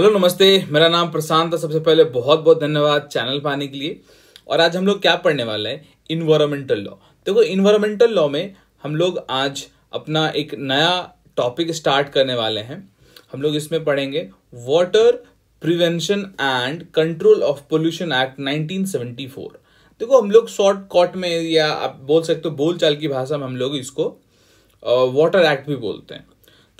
hello नमस्ते मेरा नाम प्रशांत है सबसे पहले बहुत बहुत धन्यवाद चैनल पर आने के लिए और आज हम लोग क्या पढ़ने वाला है इन्वायरमेंटल लॉ देखो इन्वायरमेंटल लॉ में हम लोग आज अपना एक नया टॉपिक स्टार्ट करने वाले हैं हम लोग इसमें पढ़ेंगे water prevention and control of pollution act 1974 देखो हम लोग शॉर्ट कॉट में या आप बोल सकते हो बोल की भाषा में हम लोग इसको वाटर एक्ट भी बोलते हैं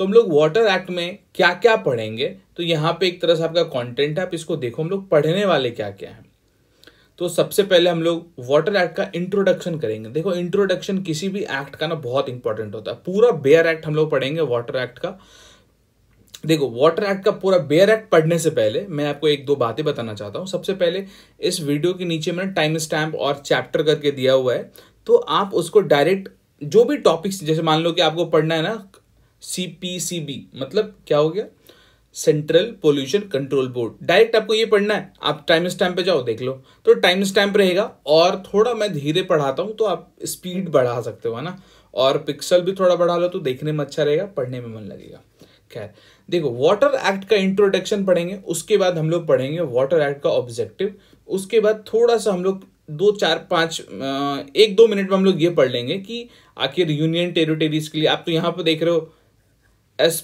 तो हम लोग वाटर एक्ट में क्या क्या पढ़ेंगे तो यहाँ पे एक तरह से आपका कंटेंट है आप इसको देखो हम लोग पढ़ने वाले क्या क्या हैं तो सबसे पहले हम लोग वाटर एक्ट का इंट्रोडक्शन करेंगे देखो इंट्रोडक्शन किसी भी एक्ट का ना बहुत इंपॉर्टेंट होता है पूरा बेयर एक्ट हम लोग पढ़ेंगे वाटर एक्ट का देखो वाटर एक्ट का पूरा बेयर एक्ट पढ़ने से पहले मैं आपको एक दो बातें बताना चाहता हूँ सबसे पहले इस वीडियो के नीचे मैंने टाइम स्टैम्प और चैप्टर करके दिया हुआ है तो आप उसको डायरेक्ट जो भी टॉपिक्स जैसे मान लो कि आपको पढ़ना है ना सीपीसीबी मतलब क्या हो गया central pollution control board direct आपको ये पढ़ना है आप टाइम स्टैम्प पे जाओ देख लो तो टाइम स्टैम्प रहेगा और थोड़ा मैं धीरे पढ़ाता हूँ तो आप स्पीड बढ़ा सकते हो है ना और पिक्सल भी थोड़ा बढ़ा लो तो देखने में अच्छा रहेगा पढ़ने में मन लगेगा खैर देखो वाटर एक्ट का इंट्रोडक्शन पढ़ेंगे उसके बाद हम लोग पढ़ेंगे वाटर एक्ट का ऑब्जेक्टिव उसके बाद थोड़ा सा हम लोग दो चार पाँच एक दो मिनट में हम लोग ये पढ़ लेंगे कि आखिर यूनियन टेरिटरीज के लिए आप तो यहाँ पर देख रहे हो एस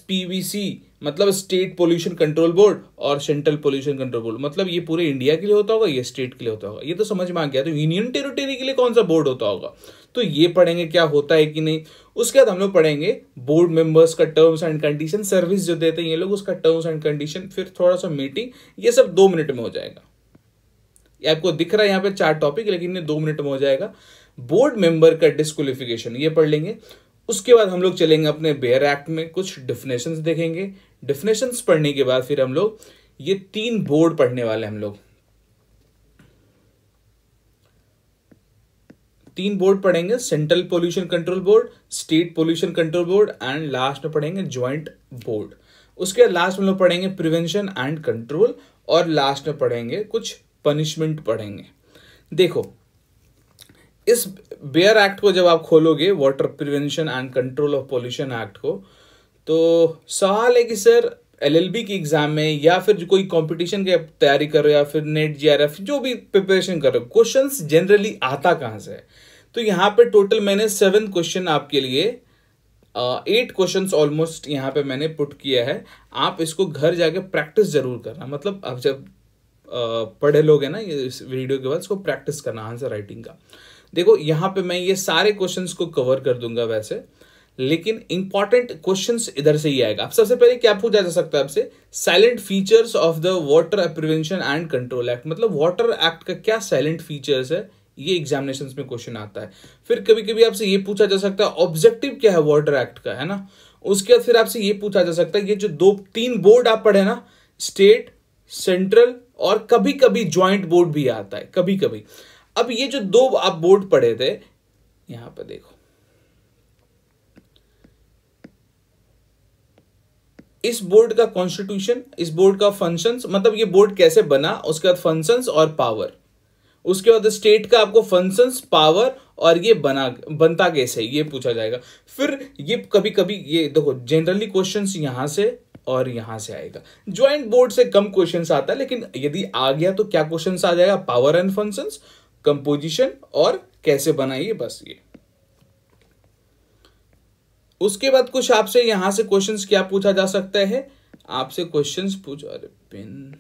मतलब स्टेट पोल्यूशन कंट्रोल बोर्ड और सेंट्रल पोल्यूशन कंट्रोल बोर्ड मतलब ये पूरे इंडिया के लिए होता होगा ये स्टेट के लिए होता होगा ये तो समझ में आ गया तो यूनियन टेरिटरी के लिए कौन सा बोर्ड होता होगा तो ये पढ़ेंगे क्या होता है कि नहीं उसके बाद हम लोग पढ़ेंगे बोर्ड मेंबर्स का टर्म्स एंड कंडीशन सर्विस जो देते हैं ये लोग उसका टर्म्स एंड कंडीशन फिर थोड़ा सा मीटिंग ये सब दो मिनट में हो जाएगा ये आपको दिख रहा है यहाँ पे चार टॉपिक लेकिन ये दो मिनट में हो जाएगा बोर्ड मेंबर का डिस्कालिफिकेशन ये पढ़ लेंगे उसके बाद हम लोग चलेंगे अपने बेयर एक्ट में कुछ डिफिनेशन देखेंगे डिफिनेशन पढ़ने के बाद फिर हम लोग ये तीन बोर्ड पढ़ने वाले हम लोग तीन बोर्ड पढ़ेंगे central pollution control board state pollution control board and last में पढ़ेंगे ज्वाइंट बोर्ड उसके बाद लास्ट में लोग पढ़ेंगे प्रिवेंशन एंड कंट्रोल और लास्ट में पढ़ेंगे कुछ पनिशमेंट पढ़ेंगे देखो इस बेयर एक्ट को जब आप खोलोगे water prevention and control of pollution act को तो सवाल है कि सर एलएलबी की एग्जाम में या फिर कोई कंपटीशन की तैयारी कर रहे हो या फिर नेट जीआरएफ जो भी प्रिपरेशन कर रहे हो क्वेश्चंस जनरली आता कहाँ से है तो यहाँ पे टोटल मैंने सेवन क्वेश्चन आपके लिए एट क्वेश्चंस ऑलमोस्ट यहाँ पे मैंने पुट किया है आप इसको घर जाके प्रैक्टिस जरूर करना मतलब आप जब uh, पढ़े लोग ना इस वीडियो के बाद इसको प्रैक्टिस करना आंसर राइटिंग का देखो यहां पे मैं ये सारे क्वेश्चंस को कवर कर दूंगा वैसे लेकिन इंपॉर्टेंट क्वेश्चंस इधर से ही आएगा अब सबसे पहले क्या पूछा जा सकता है आपसे salient features of the water prevention and control act मतलब वाटर एक्ट का क्या साइलेंट फीचर्स है ये एग्जामिनेशन में क्वेश्चन आता है फिर कभी कभी आपसे ये पूछा जा सकता है ऑब्जेक्टिव क्या है वाटर एक्ट का है ना उसके बाद फिर आपसे ये पूछा जा सकता है ये जो दो तीन बोर्ड आप पढ़े ना स्टेट सेंट्रल और कभी कभी ज्वाइंट बोर्ड भी आता है कभी कभी अब ये जो दो आप बोर्ड पढ़े थे यहां पर देखो इस बोर्ड का कॉन्स्टिट्यूशन इस बोर्ड का फंक्शंस मतलब ये बोर्ड कैसे बना उसके बाद फंक्शंस और पावर उसके बाद स्टेट का आपको फंक्शंस पावर और ये बना बनता कैसे ये पूछा जाएगा फिर ये कभी कभी ये देखो जनरली क्वेश्चंस यहां से और यहां से आएगा ज्वाइंट बोर्ड से कम क्वेश्चन आता है लेकिन यदि आ गया तो क्या क्वेश्चन आ जाएगा पावर एंड फंक्शंस कंपोजिशन और कैसे बनाइए बस ये उसके बाद कुछ आपसे यहां से क्वेश्चंस क्या पूछा जा सकता है आपसे क्वेश्चंस पूछ अरे पिन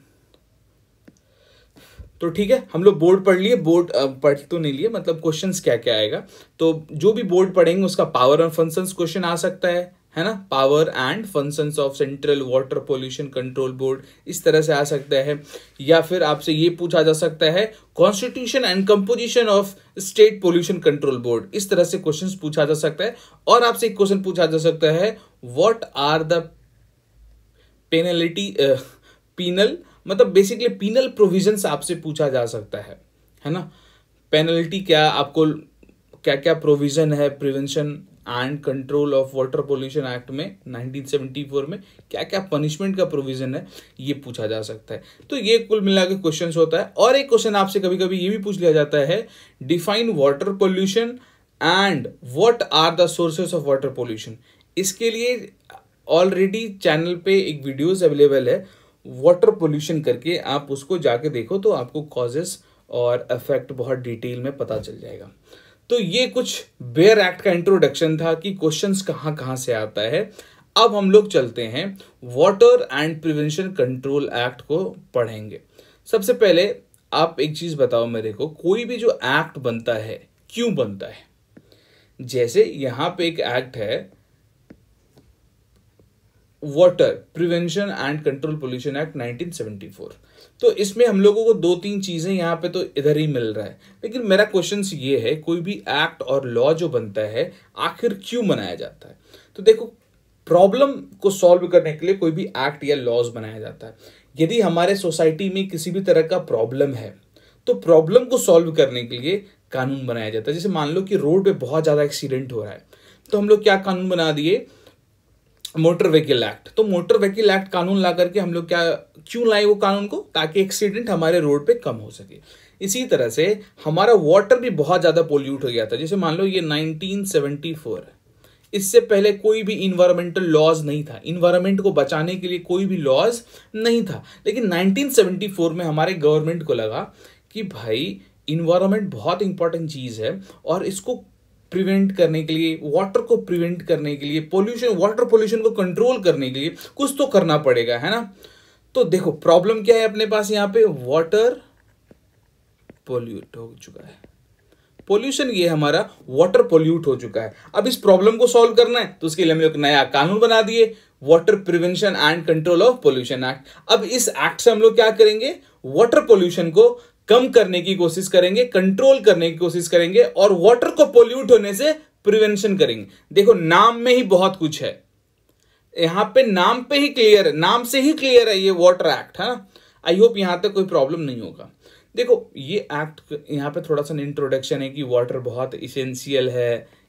तो ठीक है हम लोग बोर्ड पढ़ लिए बोर्ड पढ़ तो नहीं लिए मतलब क्वेश्चंस क्या क्या आएगा तो जो भी बोर्ड पढ़ेंगे उसका पावर एंड फंक्शंस क्वेश्चन आ सकता है है ना power and function of central water pollution control board इस तरह से आ सकता है या फिर आपसे ये पूछा जा सकता है constitution and composition of state pollution control board इस तरह से क्वेश्चन पूछा जा सकता है और आपसे एक क्वेश्चन पूछा जा सकता है what are the penalty penal मतलब बेसिकली पीनल प्रोविजन आपसे पूछा जा सकता है है ना पेनल्टी क्या आपको क्या क्या प्रोविजन है prevention and control of water pollution act में 1974 में क्या क्या पनिशमेंट का प्रोविजन है ये पूछा जा सकता है तो ये कुल मिला के क्वेश्चन होता है और एक क्वेश्चन आपसे कभी कभी ये भी पूछ लिया जाता है define water pollution and what are the sources of water pollution इसके लिए ऑलरेडी चैनल पे एक वीडियोज अवेलेबल है वाटर पोल्यूशन करके आप उसको जाके देखो तो आपको कॉजेस और इफेक्ट बहुत डिटेल में पता चल जाएगा तो ये कुछ बेयर एक्ट का इंट्रोडक्शन था कि क्वेश्चंस कहाँ कहाँ से आता है अब हम लोग चलते हैं water and prevention control act को पढ़ेंगे सबसे पहले आप एक चीज़ बताओ मेरे को कोई भी जो एक्ट बनता है क्यों बनता है जैसे यहां पे एक एक्ट है water prevention and control pollution act 1974 तो इसमें हम लोगों को दो तीन चीज़ें यहाँ पे तो इधर ही मिल रहा है लेकिन मेरा क्वेश्चन ये है कोई भी एक्ट और लॉ जो बनता है आखिर क्यों बनाया जाता है तो देखो प्रॉब्लम को सॉल्व करने के लिए कोई भी एक्ट या लॉज बनाया जाता है यदि हमारे सोसाइटी में किसी भी तरह का प्रॉब्लम है तो प्रॉब्लम को सॉल्व करने के लिए कानून बनाया जाता है जैसे मान लो कि रोड पे बहुत ज़्यादा एक्सीडेंट हो रहा है तो हम लोग क्या कानून बना दिए मोटर व्हीकल एक्ट तो मोटर व्हीकल एक्ट कानून ला करके हम लोग क्या क्यों लाए वो कानून को ताकि एक्सीडेंट हमारे रोड पे कम हो सके इसी तरह से हमारा वाटर भी बहुत ज़्यादा पोल्यूट हो गया था जैसे मान लो ये 1974 है इससे पहले कोई भी इन्वायरमेंटल लॉज नहीं था इन्वायरमेंट को बचाने के लिए कोई भी लॉज नहीं था लेकिन 1974 में हमारे गवर्नमेंट को लगा कि भाई इन्वायरमेंट बहुत इंपॉर्टेंट चीज़ है और इसको प्रिवेंट करने के लिए वाटर को प्रिवेंट करने के लिए पोल्यूशन वाटर पोल्यूशन को कंट्रोल करने के लिए कुछ तो करना पड़ेगा है ना तो देखो प्रॉब्लम क्या है अपने पास यहाँ पे वाटर पोल्यूट हो चुका है पोल्यूशन ये हमारा वाटर पोल्यूट हो चुका है अब इस प्रॉब्लम को सॉल्व करना है तो उसके लिए हम लोग नया कानून बना दिए water prevention and control of pollution act अब इस एक्ट से हम लोग क्या करेंगे वाटर पोल्यूशन को कम करने की कोशिश करेंगे कंट्रोल करने की कोशिश करेंगे और वाटर को पोल्यूट होने से प्रिवेंशन करेंगे देखो नाम में ही बहुत कुछ है यहां पे नाम पे ही क्लियर है नाम से ही क्लियर है ये वाटर एक्ट है ना आई होप यहां तक कोई प्रॉब्लम नहीं होगा देखो ये एक्ट यहाँ पे थोड़ा सा इंट्रोडक्शन है कि वाटर बहुत इसेंशियल है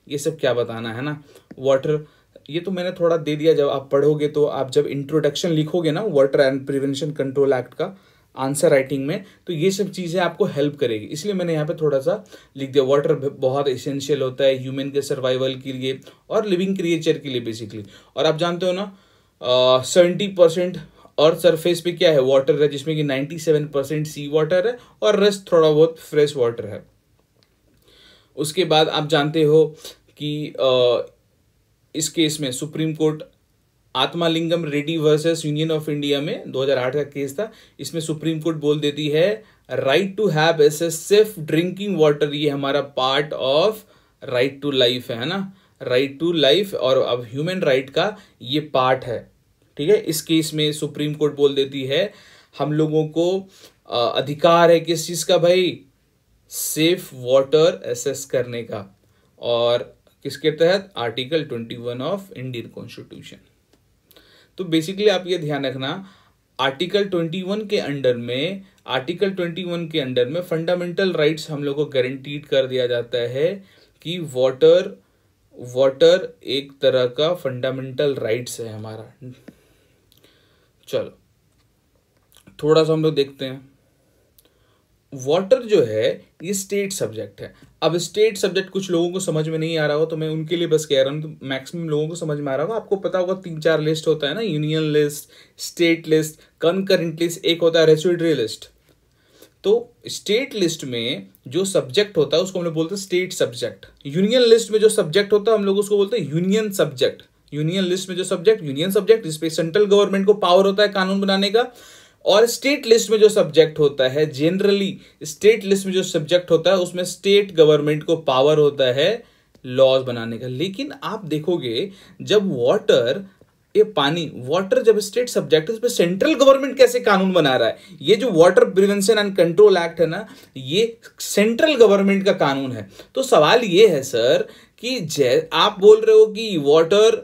ये सब क्या बताना है ना वाटर ये तो मैंने थोड़ा दे दिया जब आप पढ़ोगे तो आप जब इंट्रोडक्शन लिखोगे ना water and prevention control act का आंसर राइटिंग में तो ये सब चीज़ें आपको हेल्प करेगी इसलिए मैंने यहाँ पे थोड़ा सा लिख दिया वाटर बहुत एसेंशियल होता है ह्यूमन के सर्वाइवल के लिए और लिविंग क्रिएचर के लिए बेसिकली और आप जानते हो ना सेवेंटी परसेंट अर्थ सरफेस पे क्या है वाटर है जिसमें कि ninety seven percent sea water है और रेस्ट थोड़ा बहुत फ्रेश वाटर है उसके बाद आप जानते हो कि आ, इस केस में supreme court Atmalingam Reddy versus union of India में 2008 का केस था इसमें सुप्रीम कोर्ट बोल देती है right to have access drinking water ये हमारा part of right to life है ना राइट टू लाइफ और अब ह्यूमन राइट का ये पार्ट है ठीक है इस केस में सुप्रीम कोर्ट बोल देती है हम लोगों को अधिकार है किस चीज़ का भाई सेफ वाटर एसेस करने का और किसके तहत article twenty one of Indian constitution तो बेसिकली आप ये ध्यान रखना आर्टिकल 21 के अंडर में आर्टिकल 21 के अंडर में फंडामेंटल राइट्स हम लोग को गारंटीड कर दिया जाता है कि वाटर वाटर एक तरह का फंडामेंटल राइट्स है हमारा चलो थोड़ा सा हम लोग देखते हैं वाटर जो है ये स्टेट सब्जेक्ट है अब स्टेट सब्जेक्ट कुछ लोगों को समझ में नहीं आ रहा हो तो मैं उनके लिए बस कह रहा हूँ तो मैक्सिमम लोगों को समझ में आ रहा होगा आपको पता होगा तीन चार लिस्ट होता है ना union list state list concurrent list एक होता है रेसिडरी लिस्ट तो स्टेट लिस्ट में जो सब्जेक्ट होता है उसको हम लोग बोलते हैं स्टेट सब्जेक्ट यूनियन लिस्ट में जो सब्जेक्ट होता है हम लोग उसको बोलते हैं यूनियन सब्जेक्ट यूनियन लिस्ट में जो सब्जेक्ट यूनियन सब्जेक्ट जिसपे सेंट्रल गवर्नमेंट को पावर होता है कानून बनाने का और स्टेट लिस्ट में जो सब्जेक्ट होता है जनरली स्टेट लिस्ट में जो सब्जेक्ट होता है उसमें स्टेट गवर्नमेंट को पावर होता है लॉज बनाने का लेकिन आप देखोगे जब वाटर ये पानी वाटर जब स्टेट सब्जेक्ट है उस पर सेंट्रल गवर्नमेंट कैसे कानून बना रहा है ये जो water prevention and control act है ना ये सेंट्रल गवर्नमेंट का कानून है तो सवाल ये है सर कि जै आप बोल रहे हो कि वाटर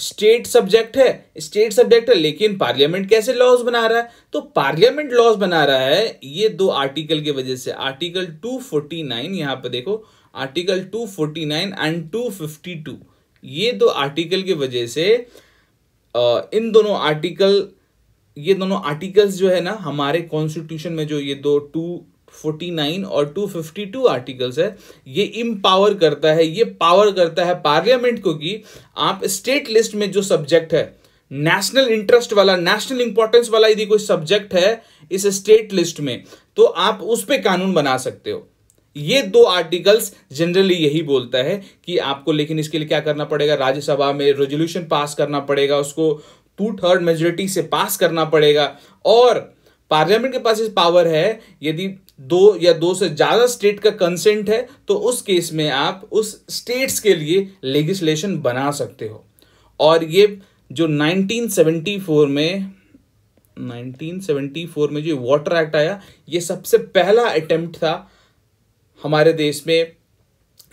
स्टेट सब्जेक्ट है स्टेट सब्जेक्ट है लेकिन पार्लियामेंट कैसे लॉज बना रहा है तो पार्लियामेंट लॉज बना रहा है ये दो आर्टिकल की वजह से आर्टिकल 249 यहाँ पर देखो आर्टिकल 249 एंड टू ये दो आर्टिकल की वजह से इन दोनों आर्टिकल ये दोनों आर्टिकल्स जो है ना हमारे कॉन्स्टिट्यूशन में जो ये दो टू 49 और 252 आर्टिकल्स है ये इम्पावर करता है ये पावर करता है पार्लियामेंट को कि आप स्टेट लिस्ट में जो सब्जेक्ट है नेशनल इंटरेस्ट वाला नेशनल इंपॉर्टेंस वाला यदि कोई सब्जेक्ट है इस स्टेट लिस्ट में तो आप उस पर कानून बना सकते हो ये दो आर्टिकल्स जनरली यही बोलता है कि आपको लेकिन इसके लिए क्या करना पड़ेगा राज्यसभा में रेजोल्यूशन पास करना पड़ेगा उसको टू थर्ड मेजोरिटी से पास करना पड़ेगा और पार्लियामेंट के पास इस पावर है यदि दो या दो से ज़्यादा स्टेट का कंसेंट है तो उस केस में आप उस स्टेट्स के लिए लेजिस्लेशन बना सकते हो और ये जो 1974 में 1974 में जो वाटर एक्ट आया ये सबसे पहला अटेम्प्ट था हमारे देश में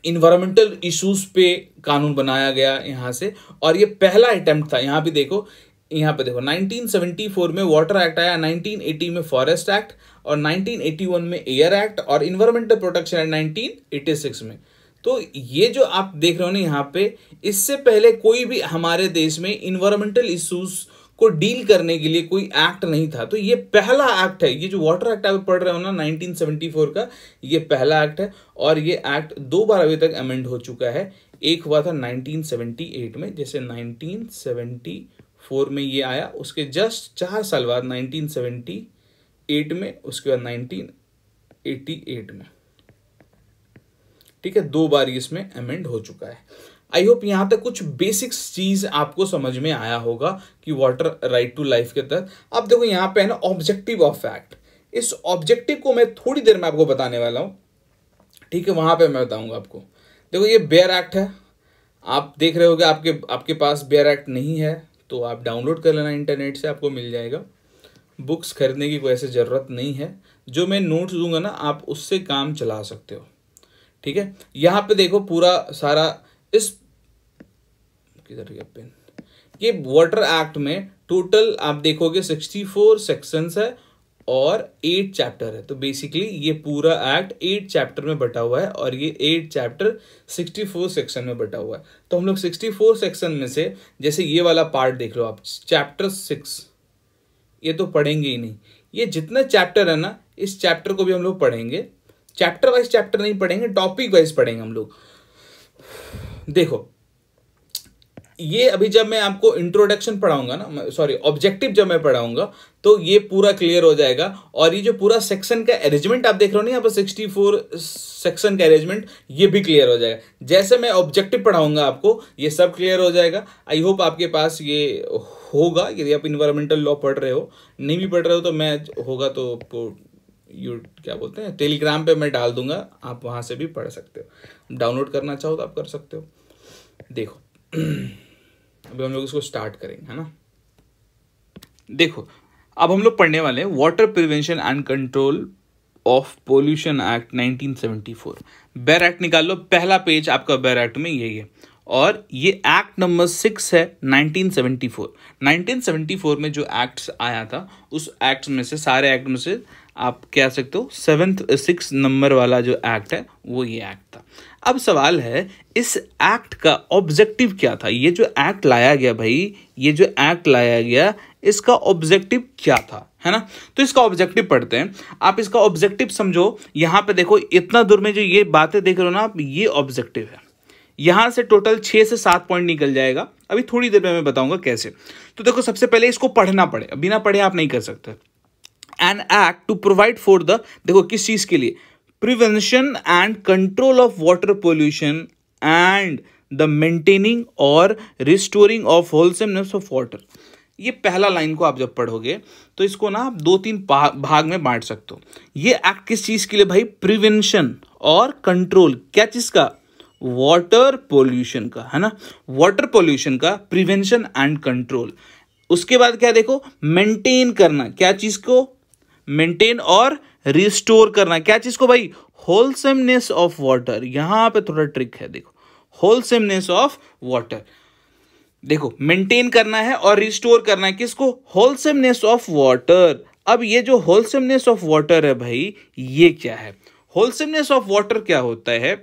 इन्वायरमेंटल इश्यूज पे कानून बनाया गया यहाँ से और ये पहला अटेम्प्ट था यहाँ भी देखो यहाँ पे देखो 1974 में वाटर एक्ट आया 1980 में फॉरेस्ट एक्ट और 1981 में एयर एक्ट और इन्वायरमेंटल प्रोटेक्शन एक्ट 1986 में तो ये जो आप देख रहे हो ना यहाँ पे इससे पहले कोई भी हमारे देश में इन्वायरमेंटल इश्यूज को डील करने के लिए कोई एक्ट नहीं था तो ये पहला एक्ट है ये जो वाटर एक्ट आप पढ़ रहे हो ना 1974 का ये पहला एक्ट है और ये एक्ट दो बार अभी तक अमेंड हो चुका है एक हुआ था 1978 में जैसे 1974 में ये आया उसके जस्ट चार साल बाद 1970 एट में उसके बाद नाइनटीन एटी एट में ठीक है दो बार इसमें अमेंड हो चुका है आई होप यहां तक कुछ बेसिक चीज आपको समझ में आया होगा कि वाटर राइट टू लाइफ के तहत अब देखो यहां पे है ना ऑब्जेक्टिव ऑफ फैक्ट इस ऑब्जेक्टिव को मैं थोड़ी देर में आपको बताने वाला हूं ठीक है वहां पे मैं बताऊंगा आपको देखो ये बेयर एक्ट है आप देख रहे हो आपके आपके पास बेयर एक्ट नहीं है तो आप डाउनलोड कर लेना इंटरनेट से आपको मिल जाएगा बुक्स खरीदने की कोई ऐसी ज़रूरत नहीं है जो मैं नोट्स दूंगा ना आप उससे काम चला सकते हो ठीक है यहाँ पे देखो पूरा सारा इस किधर गया पेन ये वाटर एक्ट में टोटल आप देखोगे सिक्सटी फोर सेक्शंस है और एट चैप्टर है तो बेसिकली ये पूरा एक्ट एट चैप्टर में बटा हुआ है और ये eight chapter sixty four section में बटा हुआ है तो हम लोग सिक्सटी फोर सेक्शन में से जैसे ये वाला पार्ट देख लो आप चैप्टर सिक्स ये तो पढ़ेंगे ही नहीं ये जितना चैप्टर है ना इस चैप्टर को भी हम लोग पढ़ेंगे चैप्टर वाइज चैप्टर नहीं पढ़ेंगे टॉपिक वाइज पढ़ेंगे हम लोग देखो ये अभी जब मैं आपको इंट्रोडक्शन पढ़ाऊंगा ना सॉरी ऑब्जेक्टिव जब मैं पढ़ाऊंगा तो ये पूरा क्लियर हो जाएगा और ये जो पूरा सेक्शन का अरेंजमेंट आप देख रहे हो ना यहाँ पर सिक्सटी फोर सेक्शन का अरेंजमेंट ये भी क्लियर हो जाएगा जैसे मैं ऑब्जेक्टिव पढ़ाऊंगा आपको ये सब क्लियर हो जाएगा आई होप आपके पास ये होगा यदि आप इन्वायरमेंटल लॉ पढ़ रहे हो नहीं भी पढ़ रहे हो तो मैं होगा तो आपको यू क्या बोलते हैं टेलीग्राम पे मैं डाल दूंगा आप वहां से भी पढ़ सकते हो डाउनलोड करना चाहो तो आप कर सकते हो देखो अभी हम लोग इसको स्टार्ट करेंगे है ना देखो अब हम लोग पढ़ने वाले हैं water prevention and control of pollution act 1974 bare act निकाल लो पहला पेज आपका बैर एक्ट में यही है और ये एक्ट नंबर सिक्स है 1974 1974 में जो एक्ट्स आया था उस एक्ट में से सारे एक्ट में से आप कह सकते हो सेवेंथ सिक्स नंबर वाला जो एक्ट है वो ये एक्ट था अब सवाल है इस एक्ट का ऑब्जेक्टिव क्या था ये जो एक्ट लाया गया भाई ये जो एक्ट लाया गया इसका ऑब्जेक्टिव क्या था है ना तो इसका ऑब्जेक्टिव पढ़ते हैं आप इसका ऑब्जेक्टिव समझो यहाँ पे देखो इतना दूर में जो ये बातें देख रहे हो ना आप ये ऑब्जेक्टिव है यहाँ से टोटल छः से सात पॉइंट निकल जाएगा अभी थोड़ी देर में मैं बताऊंगा कैसे तो देखो सबसे पहले इसको पढ़ना पड़े बिना पढ़े आप नहीं कर सकते an act to provide for the देखो किस चीज़ के लिए prevention and control of water pollution and the maintaining और restoring of wholesomeness of water ये पहला लाइन को आप जब पढ़ोगे तो इसको ना आप दो तीन भाग में बांट सकते हो ये एक्ट किस चीज़ के लिए भाई प्रिवेंशन और कंट्रोल क्या चीज़ का वाटर पोल्यूशन का है ना वाटर पोल्यूशन का प्रिवेंशन एंड कंट्रोल उसके बाद क्या देखो मेंटेन करना क्या चीज को मेंटेन और रिस्टोर करना क्या चीज को भाई होलसेमनेस ऑफ वाटर यहां पे थोड़ा ट्रिक है देखो होलसेमनेस ऑफ वाटर देखो मेंटेन करना है और रिस्टोर करना है किसको होलसेमनेस ऑफ वाटर अब ये जो होलसेमनेस ऑफ वाटर है भाई ये क्या है होलसेमनेस ऑफ वाटर क्या होता है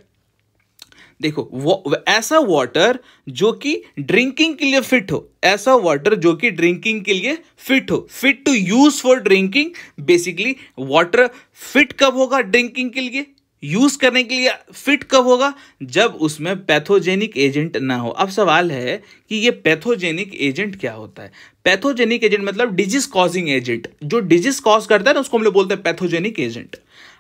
देखो वो, ऐसा वाटर जो कि ड्रिंकिंग के लिए फिट हो ऐसा वाटर जो कि ड्रिंकिंग के लिए फिट हो fit to use for drinking basically water fit कब होगा ड्रिंकिंग के लिए यूज करने के लिए फिट कब होगा जब उसमें पैथोजेनिक एजेंट ना हो अब सवाल है कि ये पैथोजेनिक एजेंट क्या होता है पैथोजेनिक एजेंट मतलब डिजीज कॉजिंग एजेंट जो डिजीज कॉज करता है ना उसको हम लोग बोलते हैं पैथोजेनिक एजेंट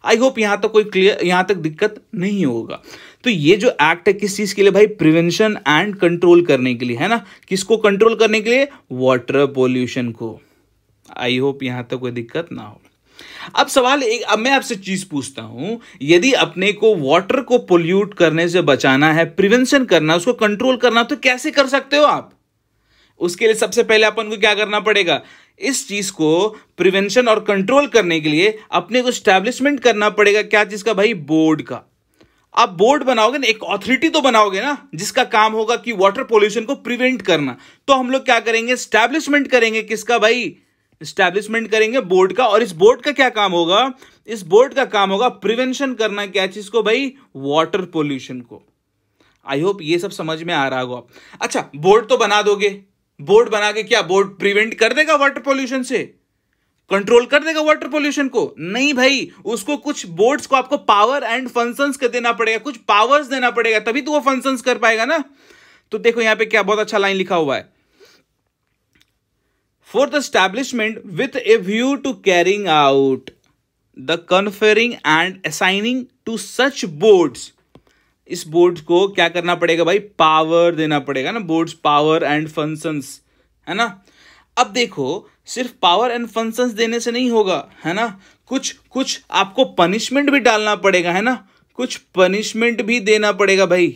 आई होप यहाँ तक कोई क्लियर यहाँ तक दिक्कत नहीं होगा तो ये जो एक्ट है किस चीज़ के लिए भाई प्रिवेंशन एंड कंट्रोल करने के लिए है ना किसको कंट्रोल करने के लिए वाटर पोल्यूशन को आई होप यहाँ तक कोई दिक्कत ना हो अब सवाल एक अब मैं आपसे चीज पूछता हूं यदि अपने को वाटर को पोल्यूट करने से बचाना है प्रिवेंशन करना उसको कंट्रोल करना तो कैसे कर सकते हो आप उसके लिए सबसे पहले अपन को क्या करना पड़ेगा इस चीज को प्रिवेंशन और कंट्रोल करने के लिए अपने को स्टैब्लिशमेंट करना पड़ेगा क्या चीज का भाई बोर्ड का आप बोर्ड बनाओगे ना एक ऑथोरिटी तो बनाओगे ना जिसका काम होगा कि वाटर पोल्यूशन को प्रिवेंट करना तो हम लोग क्या करेंगे स्टैब्लिशमेंट करेंगे किसका भाई स्टैब्लिशमेंट करेंगे बोर्ड का और इस बोर्ड का क्या काम होगा इस बोर्ड का काम होगा प्रिवेंशन करना क्या चीज को भाई वाटर पोल्यूशन को आई होप ये सब समझ में आ रहा होगा अच्छा बोर्ड तो बना दोगे बोर्ड बना के क्या बोर्ड प्रिवेंट कर देगा वाटर पोल्यूशन से कंट्रोल कर देगा वाटर पोल्यूशन को नहीं भाई उसको कुछ बोर्ड्स को आपको पावर एंड फंक्शंस का देना पड़ेगा कुछ पावर्स देना पड़ेगा तभी तो वो फंक्शंस कर पाएगा ना तो देखो यहां पे क्या बहुत अच्छा लाइन लिखा हुआ है the establishment with a view to carrying out the conferring and assigning to such boards इस बोर्ड को क्या करना पड़ेगा भाई पावर देना पड़ेगा ना बोर्ड पावर एंड फंक्शंस है ना अब देखो सिर्फ पावर एंड फंक्शंस देने से नहीं होगा है ना कुछ कुछ आपको पनिशमेंट भी डालना पड़ेगा है ना कुछ पनिशमेंट भी देना पड़ेगा भाई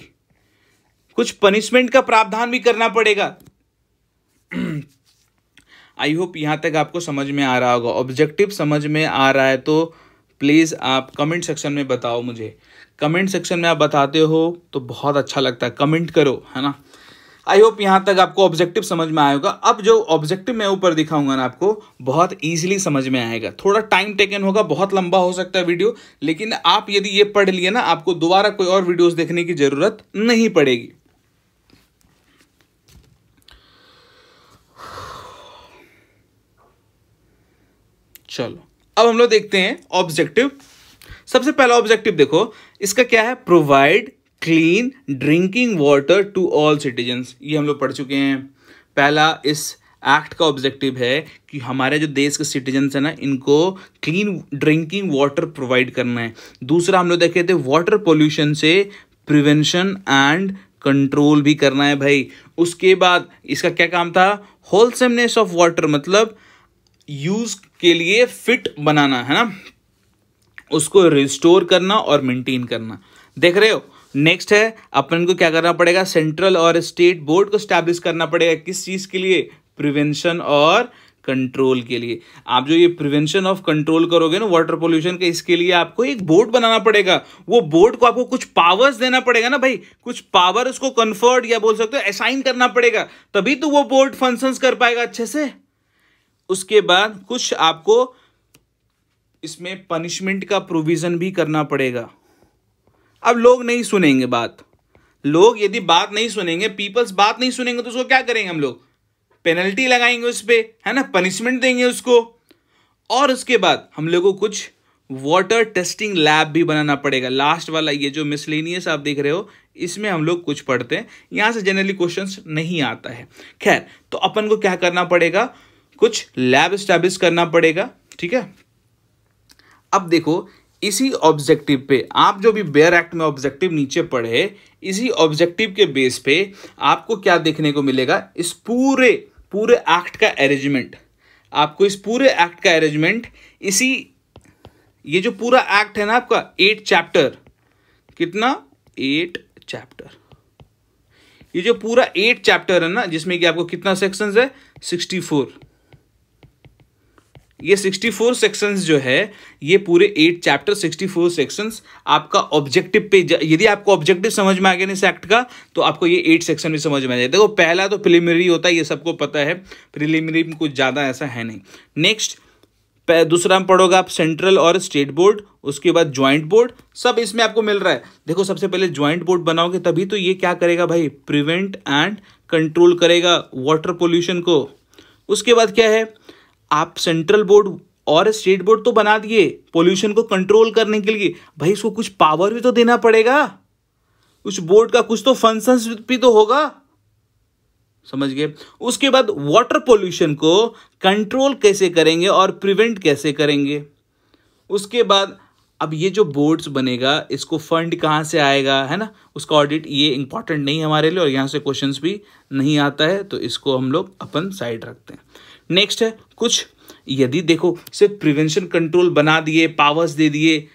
कुछ पनिशमेंट का प्रावधान भी करना पड़ेगा आई होप यहां तक आपको समझ में आ रहा होगा ऑब्जेक्टिव समझ में आ रहा है तो प्लीज़ आप कमेंट सेक्शन में बताओ मुझे कमेंट सेक्शन में आप बताते हो तो बहुत अच्छा लगता है कमेंट करो है ना आई होप यहाँ तक आपको ऑब्जेक्टिव समझ में आएगा अब जो ऑब्जेक्टिव मैं ऊपर दिखाऊंगा ना आपको बहुत ईजिली समझ में आएगा थोड़ा टाइम टेकन होगा बहुत लंबा हो सकता है वीडियो लेकिन आप यदि ये पढ़ लिए ना आपको दोबारा कोई और वीडियोस देखने की जरूरत नहीं पड़ेगी चलो अब हम लोग देखते हैं ऑब्जेक्टिव सबसे पहला ऑब्जेक्टिव देखो इसका क्या है provide clean drinking water to all citizens ये हम लोग पढ़ चुके हैं पहला इस एक्ट का ऑब्जेक्टिव है कि हमारे जो देश के सिटीजन्स हैं ना इनको क्लीन ड्रिंकिंग वाटर प्रोवाइड करना है दूसरा हम लोग देखे थे वाटर पोल्यूशन से प्रिवेंशन एंड कंट्रोल भी करना है भाई उसके बाद इसका क्या काम था होलसेमनेस ऑफ वाटर मतलब यूज के लिए फिट बनाना है ना उसको रिस्टोर करना और मेंटेन करना देख रहे हो नेक्स्ट है अपन को क्या करना पड़ेगा सेंट्रल और स्टेट बोर्ड को स्टैब्लिश करना पड़ेगा किस चीज़ के लिए प्रिवेंशन और कंट्रोल के लिए आप जो ये प्रिवेंशन ऑफ कंट्रोल करोगे ना वाटर पोल्यूशन के इसके लिए आपको एक बोर्ड बनाना पड़ेगा वो बोर्ड को आपको कुछ पावर्स देना पड़ेगा ना भाई कुछ पावर उसको कन्फर्ट या बोल सकते हो असाइन करना पड़ेगा तभी तो वो बोर्ड फंक्शंस कर पाएगा अच्छे से उसके बाद कुछ आपको इसमें पनिशमेंट का प्रोविज़न भी करना पड़ेगा अब लोग नहीं सुनेंगे बात लोग यदि बात नहीं सुनेंगे पीपल्स बात नहीं सुनेंगे तो उसको क्या करेंगे हम लोग पेनल्टी लगाएंगे उस पर है ना पनिशमेंट देंगे उसको और उसके बाद हम लोग को कुछ वाटर टेस्टिंग लैब भी बनाना पड़ेगा लास्ट वाला ये जो मिसलिनियस आप देख रहे हो इसमें हम लोग कुछ पढ़ते हैं यहाँ से जनरली क्वेश्चंस नहीं आता है खैर तो अपन को क्या करना पड़ेगा कुछ लैब इस्टेब्लिश करना पड़ेगा ठीक है अब देखो इसी ऑब्जेक्टिव पे आप जो भी बेयर एक्ट में ऑब्जेक्टिव नीचे पढ़े इसी ऑब्जेक्टिव के बेस पे आपको क्या देखने को मिलेगा इस पूरे पूरे एक्ट का अरेंजमेंट आपको इस पूरे एक्ट का अरेंजमेंट इसी ये जो पूरा एक्ट है ना आपका एट चैप्टर कितना एट चैप्टर ये जो पूरा एट चैप्टर है ना जिसमें कि आपको कितना सेक्शंस है सिक्सटी फोर ये 64 सेक्शंस जो है ये पूरे एट चैप्टर 64 सेक्शंस आपका ऑब्जेक्टिव पे यदि आपको ऑब्जेक्टिव समझ में आ गया ना इस एक्ट का तो आपको ये एट सेक्शन भी समझ में आ जाए देखो पहला तो प्रिलिमिनरी होता है ये सबको पता है प्रिलिमिनरी में कुछ ज़्यादा ऐसा है नहीं नेक्स्ट दूसरा हम पढ़ोगे आप सेंट्रल और स्टेट बोर्ड उसके बाद ज्वाइंट बोर्ड सब इसमें आपको मिल रहा है देखो सबसे पहले ज्वाइंट बोर्ड बनाओगे तभी तो ये क्या करेगा भाई प्रिवेंट एंड कंट्रोल करेगा वाटर पोल्यूशन को उसके बाद क्या है आप सेंट्रल बोर्ड और स्टेट बोर्ड तो बना दिए पोल्यूशन को कंट्रोल करने के लिए भाई इसको कुछ पावर भी तो देना पड़ेगा उस बोर्ड का कुछ तो फंक्शंस भी तो होगा समझ गए उसके बाद वाटर पोल्यूशन को कंट्रोल कैसे करेंगे और प्रिवेंट कैसे करेंगे उसके बाद अब ये जो बोर्ड्स बनेगा इसको फंड कहाँ से आएगा है ना उसका ऑडिट ये इंपॉर्टेंट नहीं हमारे लिए और यहाँ से क्वेश्चंस भी नहीं आता है तो इसको हम लोग अपन साइड रखते हैं नेक्स्ट है कुछ यदि देखो सिर्फ प्रिवेंशन कंट्रोल बना दिए पावर्स दे दिए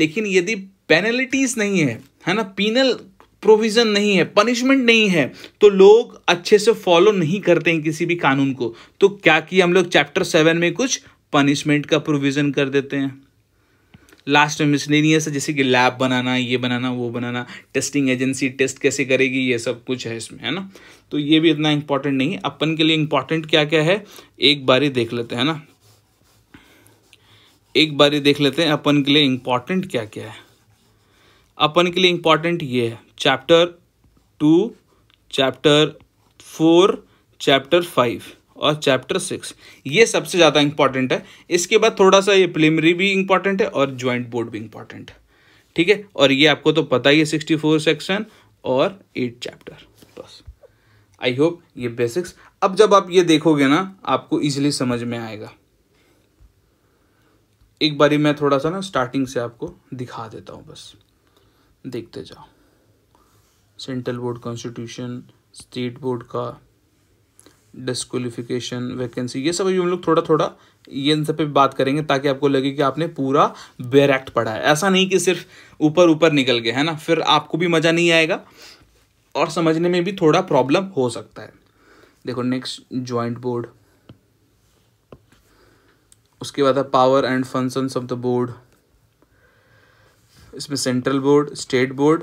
लेकिन यदि पेनल्टीज नहीं है है ना पीनल प्रोविज़न नहीं है पनिशमेंट नहीं है तो लोग अच्छे से फॉलो नहीं करते हैं किसी भी कानून को तो क्या कि हम लोग चैप्टर सेवन में कुछ पनिशमेंट का प्रोविज़न कर देते हैं लास्ट में मिसलिनियस है जैसे कि लैब बनाना ये बनाना वो बनाना टेस्टिंग एजेंसी टेस्ट कैसे करेगी ये सब कुछ है इसमें है ना तो ये भी इतना इंपॉर्टेंट नहीं है अपन के लिए इंपॉर्टेंट क्या क्या है एक बार ही देख लेते हैं ना एक बार ही देख लेते हैं अपन के लिए इंपॉर्टेंट क्या क्या है अपन के लिए इंपॉर्टेंट ये है chapter two chapter four chapter five और चैप्टर सिक्स ये सबसे ज़्यादा इंपॉर्टेंट है इसके बाद थोड़ा सा ये प्लेमरी भी इंपॉर्टेंट है और ज्वाइंट बोर्ड भी इंपॉर्टेंट है ठीक है और ये आपको तो पता ही है सिक्सटी फोर सेक्शन और एट चैप्टर बस आई होप ये बेसिक्स अब जब आप ये देखोगे ना आपको ईजिली समझ में आएगा एक बारी मैं थोड़ा सा ना स्टार्टिंग से आपको दिखा देता हूँ बस देखते जाओ central board constitution state board का डिस्कवालिफिकेशन वैकेंसी ये सब अभी हम लोग थोड़ा थोड़ा ये इन सब पे बात करेंगे ताकि आपको लगे कि आपने पूरा एक्ट पढ़ा है ऐसा नहीं कि सिर्फ ऊपर ऊपर निकल गए है ना फिर आपको भी मज़ा नहीं आएगा और समझने में भी थोड़ा प्रॉब्लम हो सकता है देखो नेक्स्ट ज्वाइंट बोर्ड उसके बाद है power and functions of the board इसमें सेंट्रल बोर्ड स्टेट बोर्ड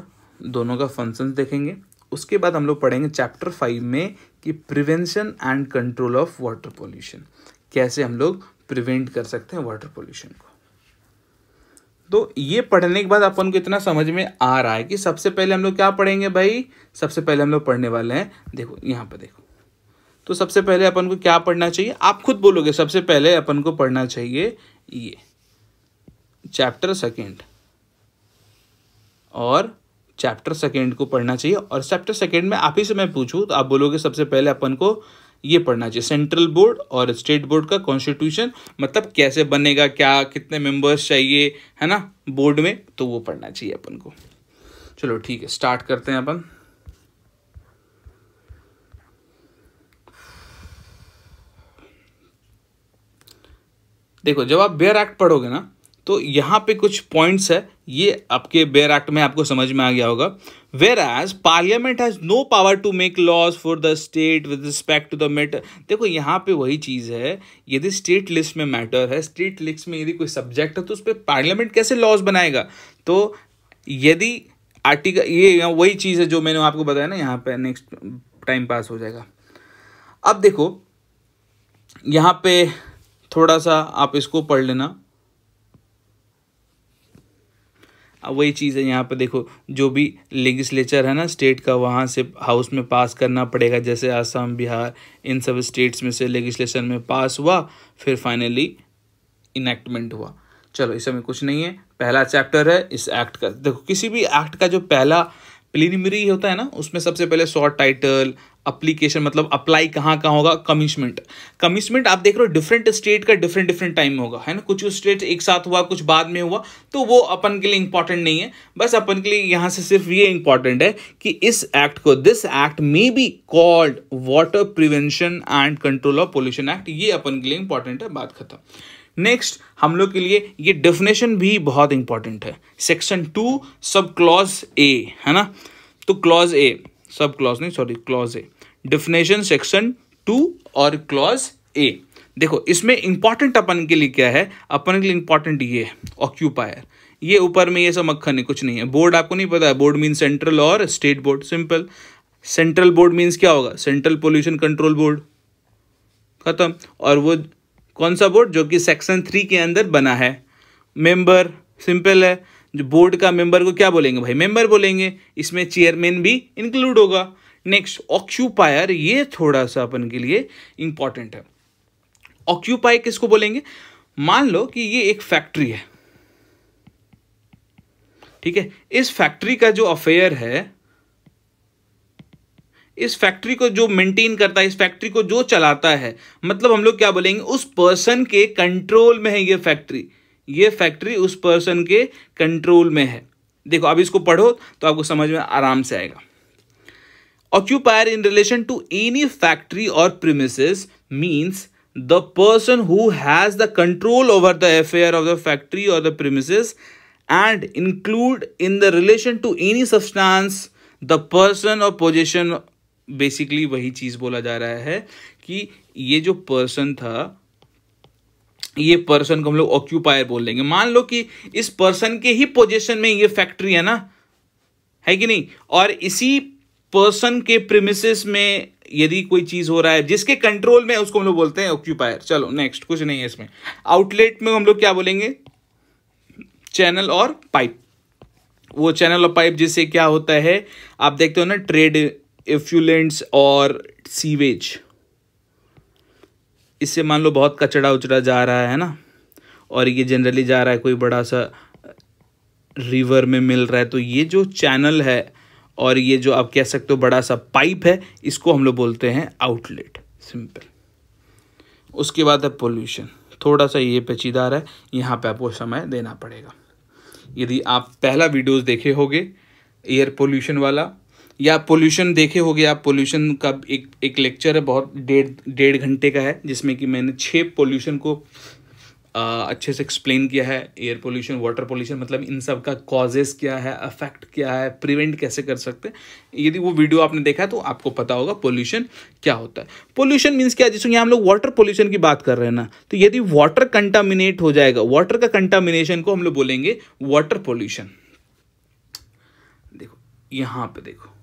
दोनों का फंक्शंस देखेंगे उसके बाद हम लोग पढ़ेंगे चैप्टर फाइव में कि prevention and control of water pollution कैसे हम लोग प्रिवेंट कर सकते हैं वाटर पोल्यूशन को तो ये पढ़ने के बाद अपन को इतना समझ में आ रहा है कि सबसे पहले हम लोग क्या पढ़ेंगे भाई सबसे पहले हम लोग पढ़ने वाले हैं देखो यहाँ पर देखो तो सबसे पहले अपन को क्या पढ़ना चाहिए आप खुद बोलोगे सबसे पहले अपन को पढ़ना चाहिए ये चैप्टर सेकेंड और चैप्टर सेकेंड को पढ़ना चाहिए और चैप्टर सेकेंड में आप ही से मैं पूछूँ तो आप बोलोगे सबसे पहले अपन को ये पढ़ना चाहिए सेंट्रल बोर्ड और स्टेट बोर्ड का कॉन्स्टिट्यूशन मतलब कैसे बनेगा क्या कितने मेंबर्स चाहिए है ना बोर्ड में तो वो पढ़ना चाहिए अपन को चलो ठीक है स्टार्ट करते हैं अपन देखो जब आप बेयर एक्ट पढ़ोगे ना तो यहाँ पे कुछ पॉइंट्स है ये आपके बेयर एक्ट में आपको समझ में आ गया होगा whereas parliament has no power to make laws for the state with respect to the matter देखो यहाँ पे वही चीज़ है यदि स्टेट लिस्ट में मैटर है स्टेट लिस्ट में यदि कोई सब्जेक्ट है तो उस पर पार्लियामेंट कैसे लॉज बनाएगा तो यदि आर्टिकल ये वही चीज़ है जो मैंने आपको बताया ना यहाँ पे नेक्स्ट टाइम पास हो जाएगा अब देखो यहाँ पे थोड़ा सा आप इसको पढ़ लेना वही चीज़ है यहाँ पर देखो जो भी लेजिस्लेचर है ना स्टेट का वहाँ से हाउस में पास करना पड़ेगा जैसे आसाम बिहार इन सब स्टेट्स में से लेजिस्लेशन में पास हुआ फिर फाइनली इनेक्टमेंट हुआ चलो इस कुछ नहीं है पहला चैप्टर है इस एक्ट का देखो किसी भी एक्ट का जो पहला प्रिलिमिनरी होता है ना उसमें सबसे पहले शॉर्ट टाइटल अप्लीकेशन मतलब अप्लाई कहाँ कहाँ होगा कमिशमेंट कमिशमेंट आप देख रहे हो डिफरेंट स्टेट का डिफरेंट डिफरेंट टाइम होगा है ना कुछ स्टेट एक साथ हुआ कुछ बाद में हुआ तो वो अपन के लिए इंपॉर्टेंट नहीं है बस अपन के लिए यहाँ से सिर्फ ये इंपॉर्टेंट है कि इस एक्ट को this act may be called water prevention and control of pollution act ये अपन के लिए इंपॉर्टेंट है बात खत्म नेक्स्ट हम लोग के लिए ये डेफिनेशन भी बहुत इंपॉर्टेंट है section two sub clause A है ना तो क्लॉज ए सब क्लॉज नहीं sorry clause A definition section two और क्लॉज ए देखो इसमें इंपॉर्टेंट अपन के लिए क्या है अपन के लिए इंपॉर्टेंट ये है ऑक्यूपायर ये ऊपर में ये सब मक्खन है कुछ नहीं है बोर्ड आपको नहीं पता है बोर्ड मीन सेंट्रल और state board simple central board means क्या होगा सेंट्रल पोल्यूशन कंट्रोल बोर्ड खत्म और वो कौन सा बोर्ड जो कि सेक्शन थ्री के अंदर बना है मेंबर सिंपल है जो बोर्ड का मेंबर को क्या बोलेंगे भाई मेंबर बोलेंगे इसमें चेयरमैन भी इंक्लूड होगा नेक्स्ट ऑक्यूपायर ये थोड़ा सा अपन के लिए इंपॉर्टेंट है ऑक्यूपाई किसको बोलेंगे मान लो कि ये एक फैक्ट्री है ठीक है इस फैक्ट्री का जो अफेयर है इस फैक्ट्री को जो मेंटेन करता है इस फैक्ट्री को जो चलाता है मतलब हम लोग क्या बोलेंगे उस पर्सन के कंट्रोल में है ये फैक्ट्री ये फैक्ट्री उस पर्सन के कंट्रोल में है देखो अब इसको पढ़ो तो आपको समझ में आराम से आएगा occupier in relation to any factory or premises means the person who has the control over the affair of the factory or the premises and include in the relation to any substance the person or possession basically वही चीज़ बोला जा रहा है कि ये जो person था ये पर्सन को हम लोग ऑक्यूपायर बोल देंगे मान लो कि इस पर्सन के ही पोजीशन में ये फैक्ट्री है ना है कि नहीं और इसी पर्सन के प्रिमिसेस में यदि कोई चीज हो रहा है जिसके कंट्रोल में उसको हम लोग बोलते हैं ऑक्यूपायर चलो नेक्स्ट कुछ नहीं है इसमें आउटलेट में हम लोग क्या बोलेंगे चैनल और पाइप वो चैनल और पाइप जिससे क्या होता है आप देखते हो ना ट्रेड इफ्यूलेंट्स और सीवेज इससे मान लो बहुत कचड़ा उचड़ा जा रहा है ना और ये जनरली जा रहा है कोई बड़ा सा रिवर में मिल रहा है तो ये जो चैनल है और ये जो आप कह सकते हो बड़ा सा पाइप है इसको हम लोग बोलते हैं आउटलेट सिंपल उसके बाद है पोल्यूशन थोड़ा सा ये पेचीदार है यहाँ पे आपको समय देना पड़ेगा यदि आप पहला वीडियोस देखे होगे एयर पोल्यूशन वाला या पोल्यूशन देखे होगे आप पोल्यूशन का एक एक लेक्चर है बहुत डेढ़ डेढ़ घंटे का है जिसमें कि मैंने छः पोल्यूशन को अच्छे से एक्सप्लेन किया है एयर पोल्यूशन वाटर पोल्यूशन मतलब इन सब का कॉजेस क्या है अफेक्ट क्या है प्रिवेंट कैसे कर सकते हैं यदि वो वीडियो आपने देखा है तो आपको पता होगा पोल्यूशन क्या होता है पोल्यूशन मीन्स क्या जिसमें हम लोग वाटर पोल्यूशन की बात कर रहे हैं ना तो यदि वाटर कंटामिनेट हो जाएगा वाटर का कंटामिनेशन को हम लोग बोलेंगे वाटर पोल्यूशन देखो यहाँ पे देखो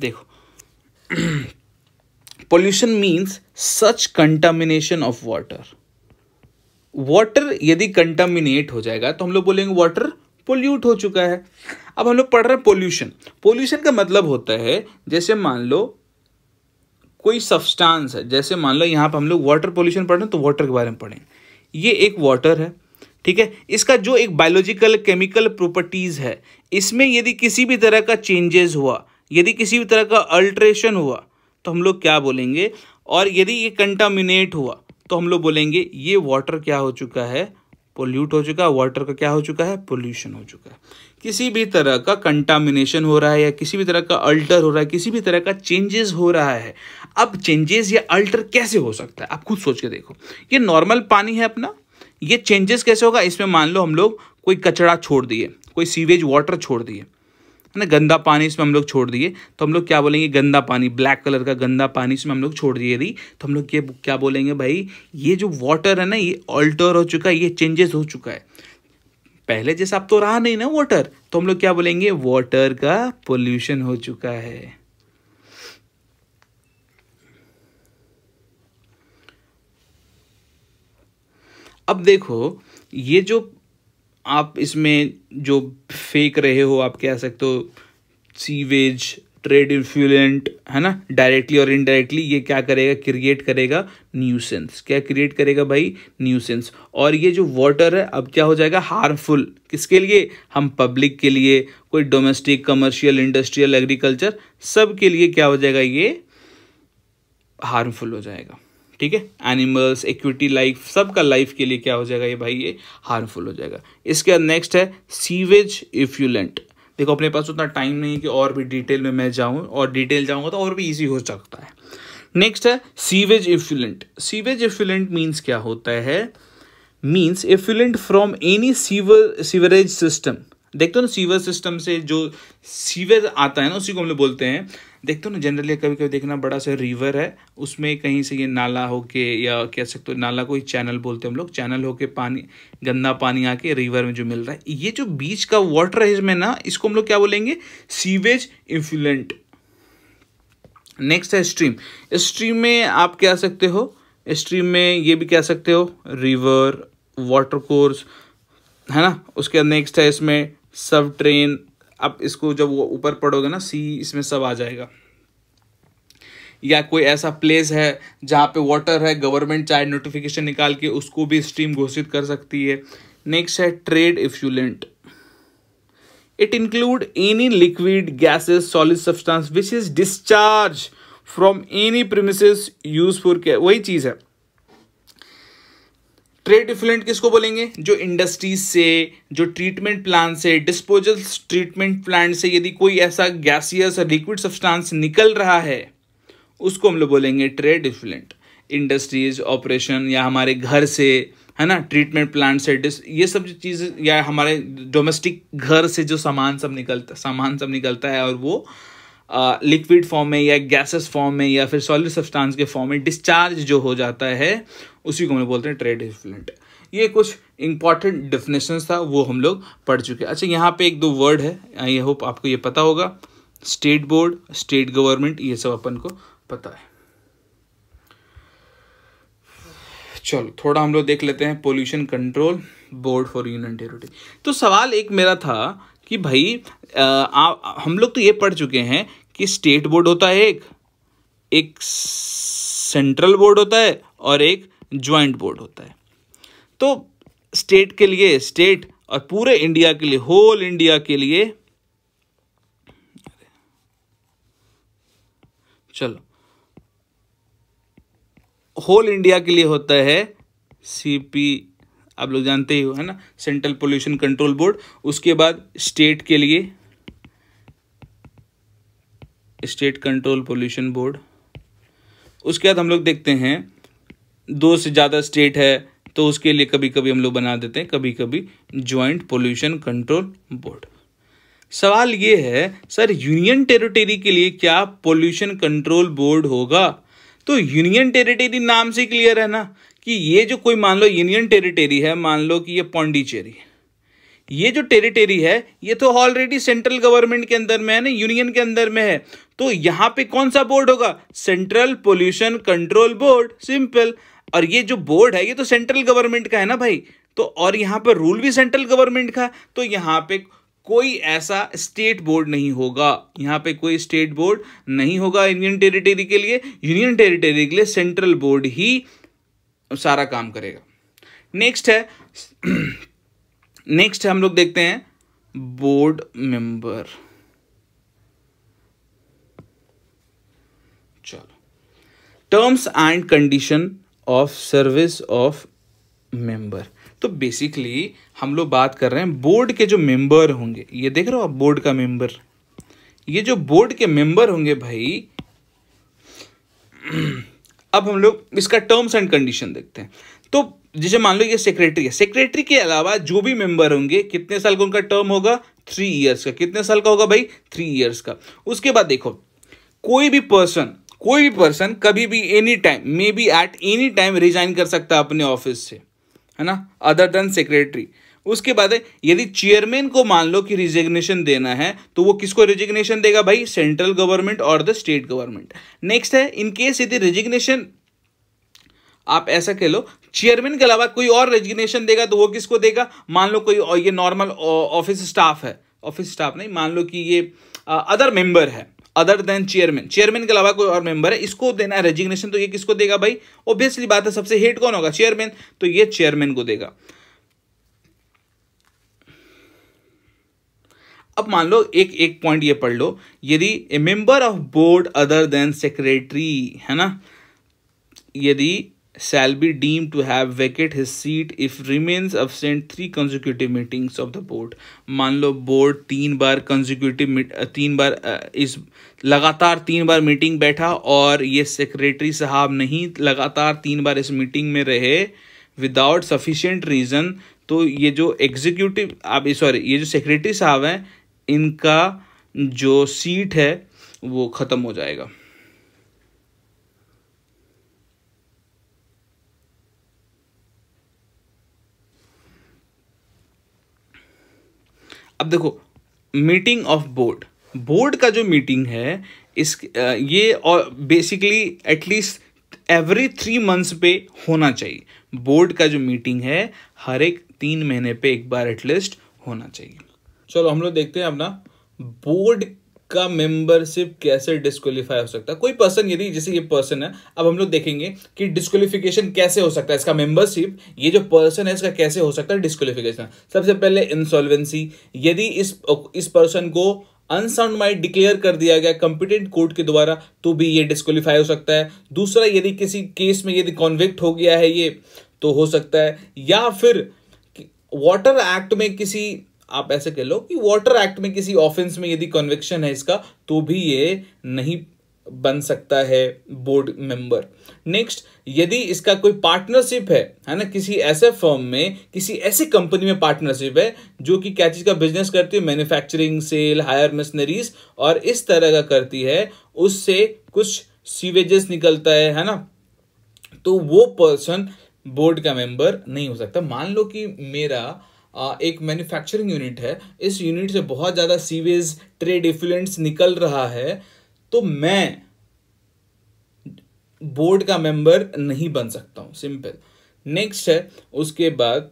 देखो pollution means such contamination of water water यदि कंटामिनेट हो जाएगा तो हम लोग बोलेंगे वाटर पोल्यूट हो चुका है अब हम लोग पढ़ रहे हैं पोल्यूशन पोल्यूशन का मतलब होता है जैसे मान लो कोई सब्सटेंस है जैसे मान लो यहां पर हम लोग वाटर पोल्यूशन पढ़ रहे हैं तो वाटर के बारे में पढ़ें ये एक वाटर है ठीक है इसका जो एक बायोलॉजिकल केमिकल प्रॉपर्टीज़ है इसमें यदि किसी भी तरह का चेंजेस हुआ यदि किसी भी तरह का अल्ट्रेशन हुआ तो हम लोग क्या बोलेंगे और यदि ये कंटामिनेट हुआ तो हम लोग बोलेंगे ये वाटर क्या हो चुका है पोल्यूट हो चुका है वाटर का क्या हो चुका है पोल्यूशन हो चुका है किसी भी तरह का कंटामिनेशन हो रहा है या किसी भी तरह का अल्टर हो रहा है किसी भी तरह का चेंजेस हो रहा है अब चेंजेस या अल्टर कैसे हो सकता है आप खुद सोच के देखो ये नॉर्मल पानी है अपना ये चेंजेस कैसे होगा इसमें मान लो हम लोग कोई कचरा छोड़ दिए कोई सीवेज वाटर छोड़ दिए है ना गंदा पानी इसमें हम लोग छोड़ दिए तो हम लोग क्या बोलेंगे गंदा पानी ब्लैक कलर का गंदा पानी इसमें हम लोग छोड़ दिए यदि तो हम लोग ये क्या बोलेंगे भाई ये जो वाटर है ना ये ऑल्टर हो चुका है ये चेंजेस हो चुका है पहले जैसा अब तो रहा नहीं ना वाटर तो हम लोग क्या बोलेंगे वाटर का पोल्यूशन हो चुका है अब देखो ये जो आप इसमें जो फेंक रहे हो आप कह सकते हो सीवेज ट्रेड इन्फ्लुएंट है ना डायरेक्टली और इनडायरेक्टली ये क्या करेगा क्रिएट करेगा न्यूसेंस क्या क्रिएट करेगा भाई न्यूसेंस और ये जो वाटर है अब क्या हो जाएगा हार्मफुल किसके लिए हम पब्लिक के लिए कोई डोमेस्टिक कमर्शियल इंडस्ट्रियल एग्रीकल्चर सब के लिए क्या हो जाएगा ये हार्मफुल हो जाएगा ठीक है एनिमल्स इक्विटी लाइफ सबका लाइफ के लिए क्या हो जाएगा ये भाई ये हार्मफुल हो जाएगा इसके बाद नेक्स्ट है सीवेज इफ्यूलेंट देखो अपने पास उतना टाइम नहीं है कि और भी डिटेल में मैं जाऊँ और डिटेल जाऊँगा तो और भी ईजी हो सकता है नेक्स्ट है sewage effluent sewage effluent means क्या होता है means effluent from any sewer sewerage system देखते हो ना सीवर सिस्टम से जो सीवेज आता है ना उसी को हम लोग बोलते हैं देखते हो ना जनरली कभी कभी देखना बड़ा सा रिवर है उसमें कहीं से ये नाला हो के या कह सकते हो नाला को ही चैनल बोलते हैं हम लोग चैनल होके पानी गंदा पानी आके रिवर में जो मिल रहा है ये जो बीच का वाटर है इसमें ना इसको हम लोग क्या बोलेंगे सीवेज इन्फ्लुएंट नेक्स्ट है स्ट्रीम स्ट्रीम में आप कह सकते हो स्ट्रीम में ये भी कह सकते हो रिवर वाटर कोर्स है ना उसके बाद नेक्स्ट है इसमें सब ट्रेन अब इसको जब वो ऊपर पढ़ोगे ना सी इसमें सब आ जाएगा या कोई ऐसा प्लेस है जहाँ पे वाटर है गवर्नमेंट चाहे नोटिफिकेशन निकाल के उसको भी स्ट्रीम घोषित कर सकती है नेक्स्ट है trade effluent it include any liquid gases solid substance which is discharge from any premises use for वही चीज़ है ट्रेड इफ्लुएंट किसको बोलेंगे जो इंडस्ट्रीज से जो ट्रीटमेंट प्लान से डिस्पोजल ट्रीटमेंट प्लांट से यदि कोई ऐसा गैसियस और लिक्विड सब्सटेंस निकल रहा है उसको हम लोग बोलेंगे ट्रेड इफ्लुएंट इंडस्ट्रीज ऑपरेशन या हमारे घर से है ना ट्रीटमेंट प्लांट से डिस ये सब जो चीज़ या हमारे डोमेस्टिक घर से जो सामान सब निकलता सामान सब निकलता है और वो लिक्विड फॉर्म में या गैसेस फॉर्म में या फिर सॉलिड सब्सटेंस के फॉर्म में डिस्चार्ज जो हो जाता है उसी को हम लोग बोलते हैं ट्रेड इन्फ्लुएंट ये कुछ इंपॉर्टेंट डिफिनेशंस था वो हम लोग पढ़ चुके हैं अच्छा यहाँ पे एक दो वर्ड है आई होप आपको ये पता होगा स्टेट बोर्ड स्टेट गवर्नमेंट ये सब अपन को पता है चलो थोड़ा हम लोग देख लेते हैं pollution control board for union territory तो सवाल एक मेरा था कि भाई आ, आ, हम लोग तो ये पढ़ चुके हैं कि स्टेट बोर्ड होता है एक एक सेंट्रल बोर्ड होता है और एक ज्वाइंट बोर्ड होता है तो स्टेट के लिए स्टेट और पूरे इंडिया के लिए होल इंडिया के लिए चलो होल इंडिया के लिए होता है सीपी आप लोग जानते ही हो है ना सेंट्रल पोल्यूशन कंट्रोल बोर्ड उसके बाद स्टेट के लिए स्टेट कंट्रोल पोल्यूशन बोर्ड उसके बाद हम लोग देखते हैं दो से ज़्यादा स्टेट है तो उसके लिए कभी कभी हम लोग बना देते हैं कभी कभी ज्वाइंट पोल्यूशन कंट्रोल बोर्ड सवाल ये है सर यूनियन टेरिटरी के लिए क्या पोल्यूशन कंट्रोल बोर्ड होगा तो यूनियन टेरिटरी नाम से क्लियर है ना कि ये जो कोई मान लो यूनियन टेरिटरी है मान लो कि ये पौंडीचेरी है ये जो टेरिटरी है ये तो ऑलरेडी सेंट्रल गवर्नमेंट के अंदर में है ना यूनियन के अंदर में है तो यहाँ पे कौन सा बोर्ड होगा central pollution control board simple और ये जो बोर्ड है ये तो सेंट्रल गवर्नमेंट का है ना भाई तो और यहाँ पर रूल भी सेंट्रल गवर्नमेंट का तो यहाँ पे कोई ऐसा स्टेट बोर्ड नहीं होगा यहाँ पे कोई स्टेट बोर्ड नहीं होगा यूनियन टेरिटरी के लिए यूनियन टेरिटरी के लिए सेंट्रल बोर्ड ही सारा काम करेगा नेक्स्ट है नेक्स्ट हम लोग देखते हैं बोर्ड मेंबर चलो terms and condition of service of member तो बेसिकली हम लोग बात कर रहे हैं बोर्ड के जो मेंबर होंगे ये देख रहे हो आप बोर्ड का मेंबर ये जो बोर्ड के मेंबर होंगे भाई अब हम लोग इसका टर्म्स एंड कंडीशन देखते हैं तो जैसे मान लो ये सेक्रेटरी है सेक्रेटरी के अलावा जो भी मेंबर होंगे कितने साल का उनका टर्म होगा थ्री इयर्स का कितने साल का होगा भाई थ्री इयर्स का उसके बाद देखो कोई भी पर्सन कोई भी पर्सन कभी भी any time may be at any time resign कर सकता है अपने ऑफिस से है ना अदर देन सेक्रेटरी उसके बाद यदि चेयरमैन को मान लो कि रिजिग्नेशन देना है तो वो किसको रिजिग्नेशन देगा भाई सेंट्रल गवर्नमेंट और द स्टेट गवर्नमेंट नेक्स्ट है इन केस यदि रिजिग्नेशन आप ऐसा कह लो चेयरमैन के अलावा कोई और रेजिग्नेशन देगा तो वो किसको देगा मान लो कोई ये नॉर्मल ऑफिस स्टाफ है ऑफिस स्टाफ नहीं मान लो कि ये अदर मेंबर है अदर देन चेयरमैन चेयरमैन के अलावा कोई और मेंबर है इसको देना है रेजिग्नेशन तो ये किसको देगा भाई ऑब्वियसली बात है सबसे हेट कौन होगा चेयरमैन तो ये चेयरमैन को देगा अब मान लो एक एक पॉइंट ये पढ़ लो यदि a member of board other than secretary है ना यदि shall be deemed to have vacated his seat if remains absent three consecutive meetings of the board मान लो बोर्ड तीन बार consecutive तीन बार इस लगातार तीन बार मीटिंग बैठा और ये सेक्रेटरी साहब नहीं लगातार तीन बार इस मीटिंग में रहे विदाउट सफिशेंट रीज़न तो ये जो एग्जीक्यूटिव आप सॉरी ये जो सेक्रेटरी साहब हैं इनका जो सीट है वो ख़त्म हो जाएगा अब देखो मीटिंग ऑफ बोर्ड बोर्ड का जो मीटिंग है इस ये और basically at least every three months पे होना चाहिए बोर्ड का जो मीटिंग है हर एक तीन महीने पे एक बार एटलीस्ट होना चाहिए चलो हम लोग देखते हैं अपना बोर्ड का मेंबरशिप कैसे डिस्कालीफाई हो सकता है कोई पर्सन यदि जैसे ये पर्सन है अब हम लोग देखेंगे कि डिस्कालीफिकेशन कैसे हो सकता है इसका मेंबरशिप ये जो पर्सन है इसका कैसे हो सकता है डिस्कालीफिकेशन सबसे पहले इंसॉल्वेंसी यदि इस इस पर्सन को अनसाउंड माइंड डिक्लेयर कर दिया गया कंपिटेंट कोर्ट के द्वारा तो भी ये डिस्कालीफाई हो सकता है दूसरा यदि किसी केस में यदि कॉन्विक्ट हो गया है ये तो हो सकता है या फिर वाटर एक्ट में किसी आप ऐसे कह लो कि वाटर एक्ट में किसी ऑफेंस में यदि कन्विक्शन है इसका तो भी ये नहीं बन सकता है बोर्ड मेंबर नेक्स्ट यदि इसका कोई पार्टनरशिप है है ना किसी ऐसे फर्म में किसी ऐसी कंपनी में पार्टनरशिप है जो कि क्या चीज़ का बिजनेस करती है मैन्युफैक्चरिंग सेल हायर मशीनरीज और इस तरह का करती है उससे कुछ सीवेजेस निकलता है है ना तो वो पर्सन बोर्ड का मेंबर नहीं हो सकता मान लो कि मेरा एक मैन्युफैक्चरिंग यूनिट है इस यूनिट से बहुत ज़्यादा सीवेज ट्रेड इफ्लुएंट्स निकल रहा है तो मैं बोर्ड का मेंबर नहीं बन सकता हूं सिंपल नेक्स्ट है उसके बाद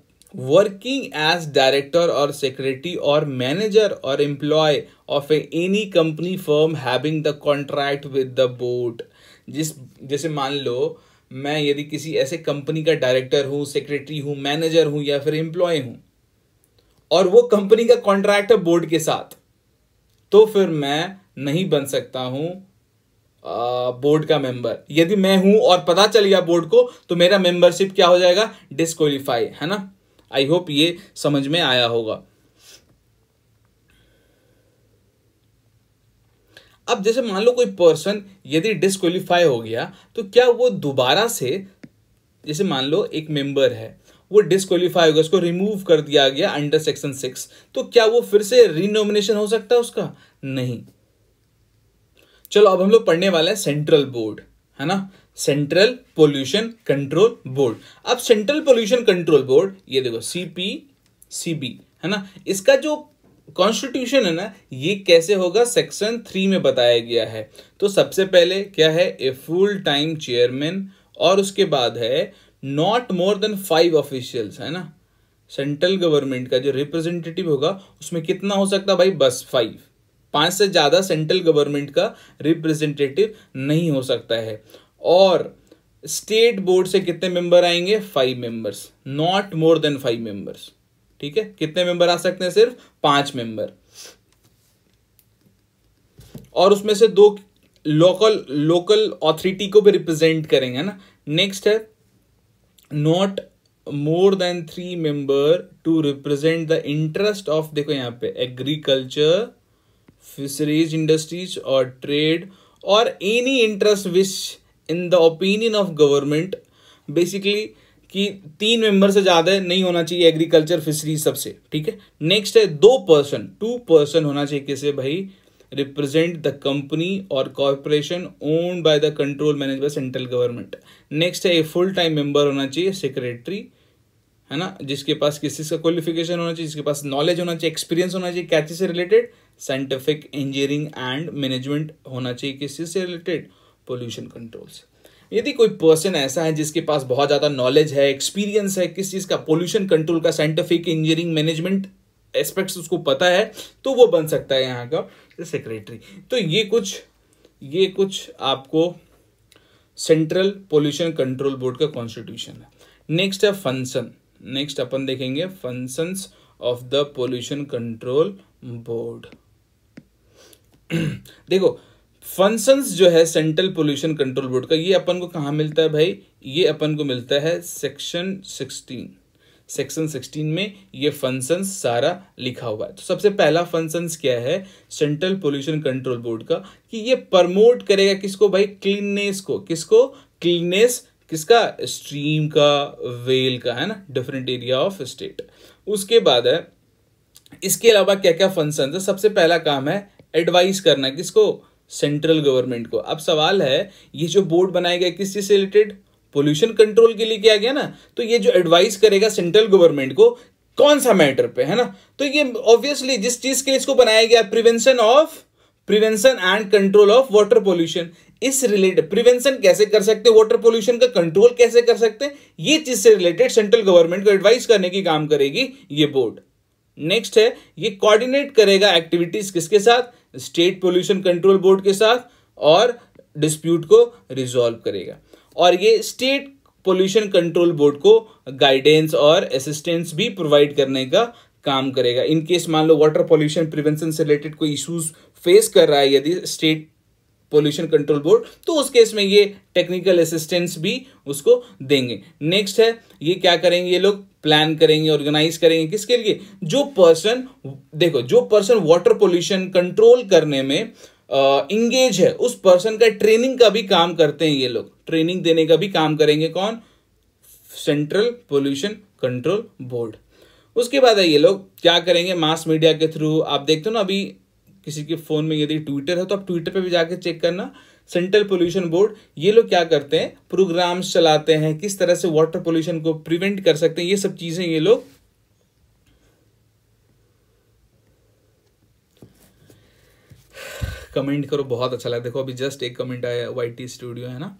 वर्किंग एज डायरेक्टर और सेक्रेटरी और मैनेजर और employ of any company firm having the contract with the board जिस जैसे मान लो मैं यदि किसी ऐसे कंपनी का डायरेक्टर हूँ सेक्रेटरी हूँ मैनेजर हूँ या फिर एम्प्लॉय हूँ और वो कंपनी का कॉन्ट्रैक्ट है बोर्ड के साथ तो फिर मैं नहीं बन सकता हूं बोर्ड का मेंबर यदि मैं हूं और पता चल गया बोर्ड को तो मेरा मेंबरशिप क्या हो जाएगा डिस्कालीफाई है ना आई होप ये समझ में आया होगा अब जैसे मान लो कोई पर्सन यदि डिस्कालीफाई हो गया तो क्या वो दोबारा से जैसे मान लो एक मेंबर है वो डिस्कालीफाई होगा उसको रिमूव कर दिया गया अंडर सेक्शन सिक्स तो क्या वो फिर से रीनोमिनेशन हो सकता है उसका नहीं चलो अब हम लोग पढ़ने वाले हैं सेंट्रल बोर्ड है ना सेंट्रल पोल्यूशन कंट्रोल बोर्ड अब सेंट्रल पोल्यूशन कंट्रोल बोर्ड ये देखो सीपी सीबी है ना इसका जो कॉन्स्टिट्यूशन है ना ये कैसे होगा सेक्शन थ्री में बताया गया है तो सबसे पहले क्या है ए फुल टाइम चेयरमैन और उसके बाद है not more than five officials है ना सेंट्रल गवर्नमेंट का जो रिप्रेजेंटेटिव होगा उसमें कितना हो सकता भाई बस फाइव पांच से ज़्यादा सेंट्रल गवर्नमेंट का रिप्रेजेंटेटिव नहीं हो सकता है और स्टेट बोर्ड से कितने मेंबर आएंगे five members not more than five members ठीक है कितने मेंबर आ सकते हैं सिर्फ पांच मेंबर और उसमें से दो लोकल लोकल ऑथोरिटी को भी रिप्रेजेंट करेंगे ना नेक्स्ट है not more than three member to represent the interest of देखो यहाँ पे एग्रीकल्चर फिशरीज इंडस्ट्रीज और ट्रेड और any interest which in the opinion of government basically कि तीन मेंबर से ज़्यादा नहीं होना चाहिए एग्रीकल्चर फिशरीज सबसे ठीक है नेक्स्ट है दो पर्सन टू पर्सन होना चाहिए किसे भाई represent the company or corporation owned by the control managed by central government next है ये full time member होना चाहिए secretary है ना जिसके पास किस चीज़ का क्वालिफिकेशन होना चाहिए जिसके पास नॉलेज होना चाहिए एक्सपीरियंस होना चाहिए क्या चीज़ से related scientific engineering and management होना चाहिए किस चीज़ से रिलेटेड पोल्यूशन कंट्रोल्स यदि कोई पर्सन ऐसा है जिसके पास बहुत ज़्यादा नॉलेज है एक्सपीरियंस है किस चीज़ का पोल्यूशन कंट्रोल का साइंटिफिक इंजीनियरिंग मैनेजमेंट एस्पेक्ट्स उसको पता है तो वो बन सकता है यहाँ का सेक्रेटरी तो ये कुछ ये कुछ आपको सेंट्रल पोल्यूशन कंट्रोल बोर्ड का कॉन्स्टिट्यूशन है नेक्स्ट है फंक्शन नेक्स्ट अपन देखेंगे functions of the pollution control board देखो फंक्शंस जो है सेंट्रल पोल्यूशन कंट्रोल बोर्ड का ये अपन को कहा मिलता है भाई ये अपन को मिलता है सेक्शन सिक्सटीन सेक्शन 16 में ये फंक्शंस सारा लिखा हुआ है तो सबसे पहला फंक्शंस क्या है सेंट्रल पोल्यूशन कंट्रोल बोर्ड का कि ये प्रमोट करेगा किसको भाई क्लीननेस को किसको क्लीननेस किसका स्ट्रीम का वेल का है ना डिफरेंट एरिया ऑफ स्टेट उसके बाद है इसके अलावा क्या क्या फंक्शन है सबसे पहला काम है एडवाइस करना किसको सेंट्रल गवर्नमेंट को अब सवाल है ये जो बोर्ड बनाया गया किस चीज़ से रिलेटेड पोल्यूशन कंट्रोल के लिए किया गया ना तो ये जो एडवाइस करेगा सेंट्रल गवर्नमेंट को कौन सा मैटर पे है ना तो ये ऑब्वियसली जिस चीज के लिए इसको बनाया गया prevention of prevention and control of water pollution इस रिलेटेड प्रिवेंशन कैसे कर सकते हैं वाटर पोल्यूशन का कंट्रोल कैसे कर सकते हैं ये चीज से रिलेटेड सेंट्रल गवर्नमेंट को एडवाइस करने की काम करेगी ये बोर्ड नेक्स्ट है ये कोऑर्डिनेट करेगा एक्टिविटीज किसके साथ स्टेट पोल्यूशन कंट्रोल बोर्ड के साथ और डिस्प्यूट को रिजॉल्व करेगा और ये स्टेट पोल्यूशन कंट्रोल बोर्ड को गाइडेंस और असिस्टेंस भी प्रोवाइड करने का काम करेगा इन केस मान लो वाटर पोल्यूशन प्रिवेंशन से रिलेटेड कोई इश्यूज फेस कर रहा है यदि स्टेट पोल्यूशन कंट्रोल बोर्ड तो उस केस में ये टेक्निकल असिस्टेंस भी उसको देंगे नेक्स्ट है ये क्या करेंगे ये लोग प्लान करेंगे ऑर्गेनाइज करेंगे किसके लिए जो पर्सन देखो जो पर्सन वाटर पोल्यूशन कंट्रोल करने में इंगेज है उस पर्सन का ट्रेनिंग का भी काम करते हैं ये लोग ट्रेनिंग देने का भी काम करेंगे कौन सेंट्रल पोल्यूशन कंट्रोल बोर्ड उसके बाद है ये लोग क्या करेंगे मास मीडिया के थ्रू आप देखते हो ना अभी किसी के फ़ोन में यदि ट्विटर है तो आप ट्विटर पे भी जाके चेक करना सेंट्रल पोल्यूशन बोर्ड ये लोग क्या करते हैं प्रोग्राम्स चलाते हैं किस तरह से वाटर पोल्यूशन को प्रिवेंट कर सकते हैं ये सब चीज़ें ये लोग कमेंट करो बहुत अच्छा लगता है देखो अभी जस्ट एक कमेंट आया वाई टी स्टूडियो है ना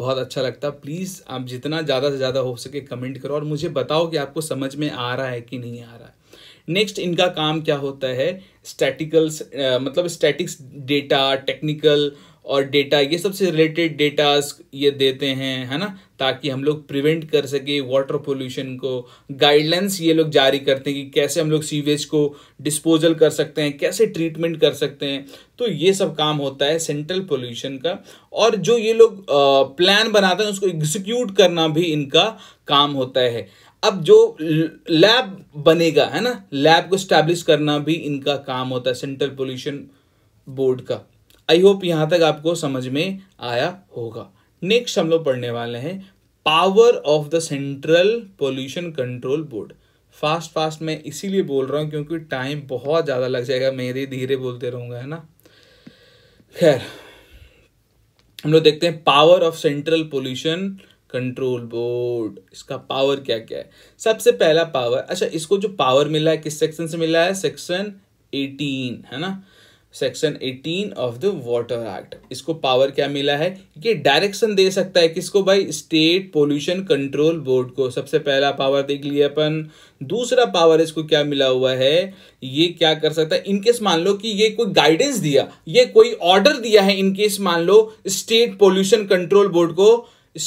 बहुत अच्छा लगता है प्लीज़ आप जितना ज़्यादा से ज़्यादा हो सके कमेंट करो और मुझे बताओ कि आपको समझ में आ रहा है कि नहीं आ रहा है नेक्स्ट इनका काम क्या होता है स्टैटिकल्स मतलब स्टैटिक्स डेटा टेक्निकल और डेटा ये सबसे रिलेटेड डेटास ये देते हैं है ना ताकि हम लोग प्रिवेंट कर सके वाटर पोल्यूशन को गाइडलाइंस ये लोग जारी करते हैं कि कैसे हम लोग सीवेज को डिस्पोजल कर सकते हैं कैसे ट्रीटमेंट कर सकते हैं तो ये सब काम होता है सेंट्रल पोल्यूशन का और जो ये लोग प्लान बनाते हैं उसको एग्जीक्यूट करना भी इनका काम होता है अब जो लैब बनेगा है ना लैब को स्टैब्लिश करना भी इनका काम होता है सेंट्रल पोल्यूशन बोर्ड का आई होप यहां तक आपको समझ में आया होगा नेक्स्ट हम लोग पढ़ने वाले हैं power of the central pollution control board fast fast मैं इसीलिए बोल रहा हूं क्योंकि टाइम बहुत ज़्यादा लग जाएगा मेरे धीरे बोलते रहूँगा है ना खैर हम लोग देखते हैं power of central pollution control board इसका पावर क्या क्या है सबसे पहला पावर अच्छा इसको जो पावर मिला है किस सेक्शन से मिला है सेक्शन एटीन है ना section 18 of the water act इसको पावर क्या मिला है ये डायरेक्शन दे सकता है किसको भाई स्टेट पोल्यूशन कंट्रोल बोर्ड को सबसे पहला पावर देख लिया अपन दूसरा पावर इसको क्या मिला हुआ है ये क्या कर सकता है इनकेस मान लो कि ये कोई गाइडेंस दिया ये कोई ऑर्डर दिया है इनकेस मान लो स्टेट पोल्यूशन कंट्रोल बोर्ड को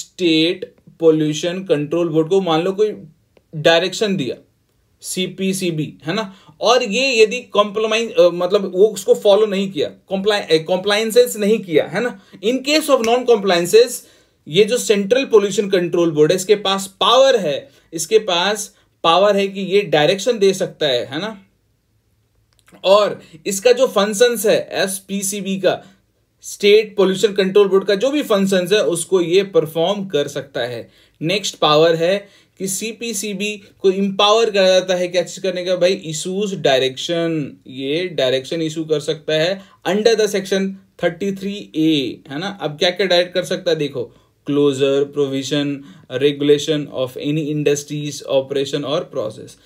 स्टेट पोल्यूशन कंट्रोल बोर्ड को मान लो कोई डायरेक्शन दिया सीपीसीबी है ना और ये यदि कॉम्प्रोमाइज मतलब वो उसको फॉलो नहीं किया कॉम्प्लायसेस नहीं किया है ना in case of non compliances ये जो सेंट्रल पोल्यूशन कंट्रोल बोर्ड है इसके पास पावर है इसके पास पावर है कि ये डायरेक्शन दे सकता है है ना और इसका जो फंक्शन है एसपीसीबी का स्टेट पोल्यूशन कंट्रोल बोर्ड का जो भी फंक्शन है उसको ये परफॉर्म कर सकता है नेक्स्ट पावर है कि सीपीसीबी को इम्पावर करा जाता है क्या चीज करने का भाई इशूज डायरेक्शन ये डायरेक्शन इशू कर सकता है under the section thirty three A है ना अब क्या क्या डायरेक्ट कर सकता है देखो closure provision regulation of any industries operation और प्रोसेस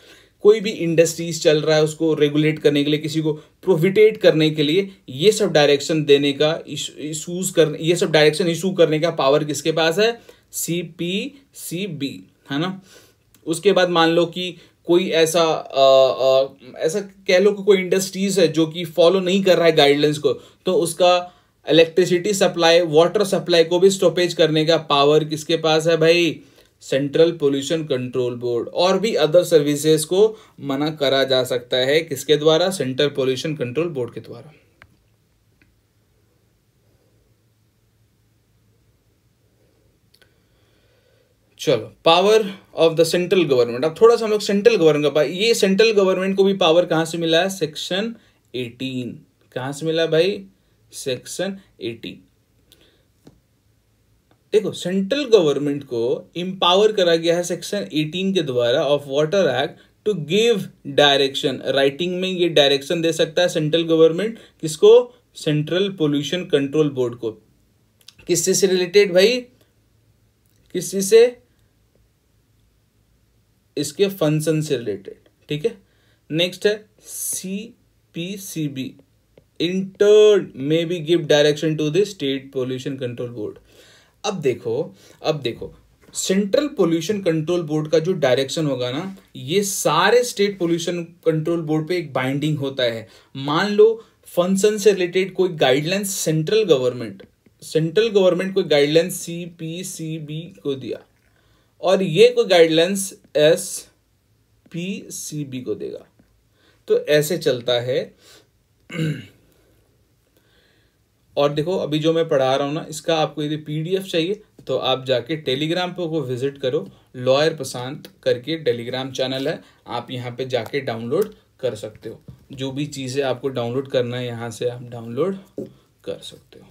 कोई भी इंडस्ट्रीज चल रहा है उसको रेगुलेट करने के लिए किसी को प्रोविटेट करने के लिए ये सब डायरेक्शन देने का इशूज करने ये सब डायरेक्शन इशू करने का पावर किसके पास है सी पी सी बी है ना उसके बाद मान लो कि कोई ऐसा आ, आ, ऐसा कह लो कि कोई इंडस्ट्रीज है जो कि फॉलो नहीं कर रहा है गाइडलाइंस को तो उसका इलेक्ट्रिसिटी सप्लाई वाटर सप्लाई को भी स्टॉपेज करने का पावर किसके पास है भाई सेंट्रल पोल्यूशन कंट्रोल बोर्ड और भी अदर सर्विसेज को मना करा जा सकता है किसके द्वारा सेंट्रल पोल्यूशन कंट्रोल बोर्ड के द्वारा चलो power of the central government अब थोड़ा सा हम लोग सेंट्रल गवर्नमेंट का ये सेंट्रल गवर्नमेंट को भी पावर कहाँ से मिला है सेक्शन एटीन कहाँ से मिला भाई सेक्शन 18 देखो सेंट्रल गवर्नमेंट को इम्पावर करा गया है सेक्शन 18 के द्वारा of water act to give direction writing में ये डायरेक्शन दे सकता है सेंट्रल गवर्नमेंट किसको सेंट्रल पोल्यूशन कंट्रोल बोर्ड को किससे से रिलेटेड भाई किस चीज से इसके फंक्शन से रिलेटेड ठीक है नेक्स्ट है C P C B entered may be give direction to the state pollution control board अब देखो अब देखो सेंट्रल पोल्यूशन कंट्रोल बोर्ड का जो डायरेक्शन होगा ना ये सारे स्टेट पोल्यूशन कंट्रोल बोर्ड पे एक बाइंडिंग होता है मान लो फंक्शन से रिलेटेड कोई guidelines central government central government कोई guidelines C P C B को दिया और ये कोई guidelines S P C B को देगा तो ऐसे चलता है और देखो अभी जो मैं पढ़ा रहा हूँ ना इसका आपको यदि पीडीएफ चाहिए तो आप जाके टेलीग्राम पर को विजिट करो लॉयर प्रशांत करके टेलीग्राम चैनल है आप यहाँ पे जाके डाउनलोड कर सकते हो जो भी चीज़ें आपको डाउनलोड करना है यहाँ से आप डाउनलोड कर सकते हो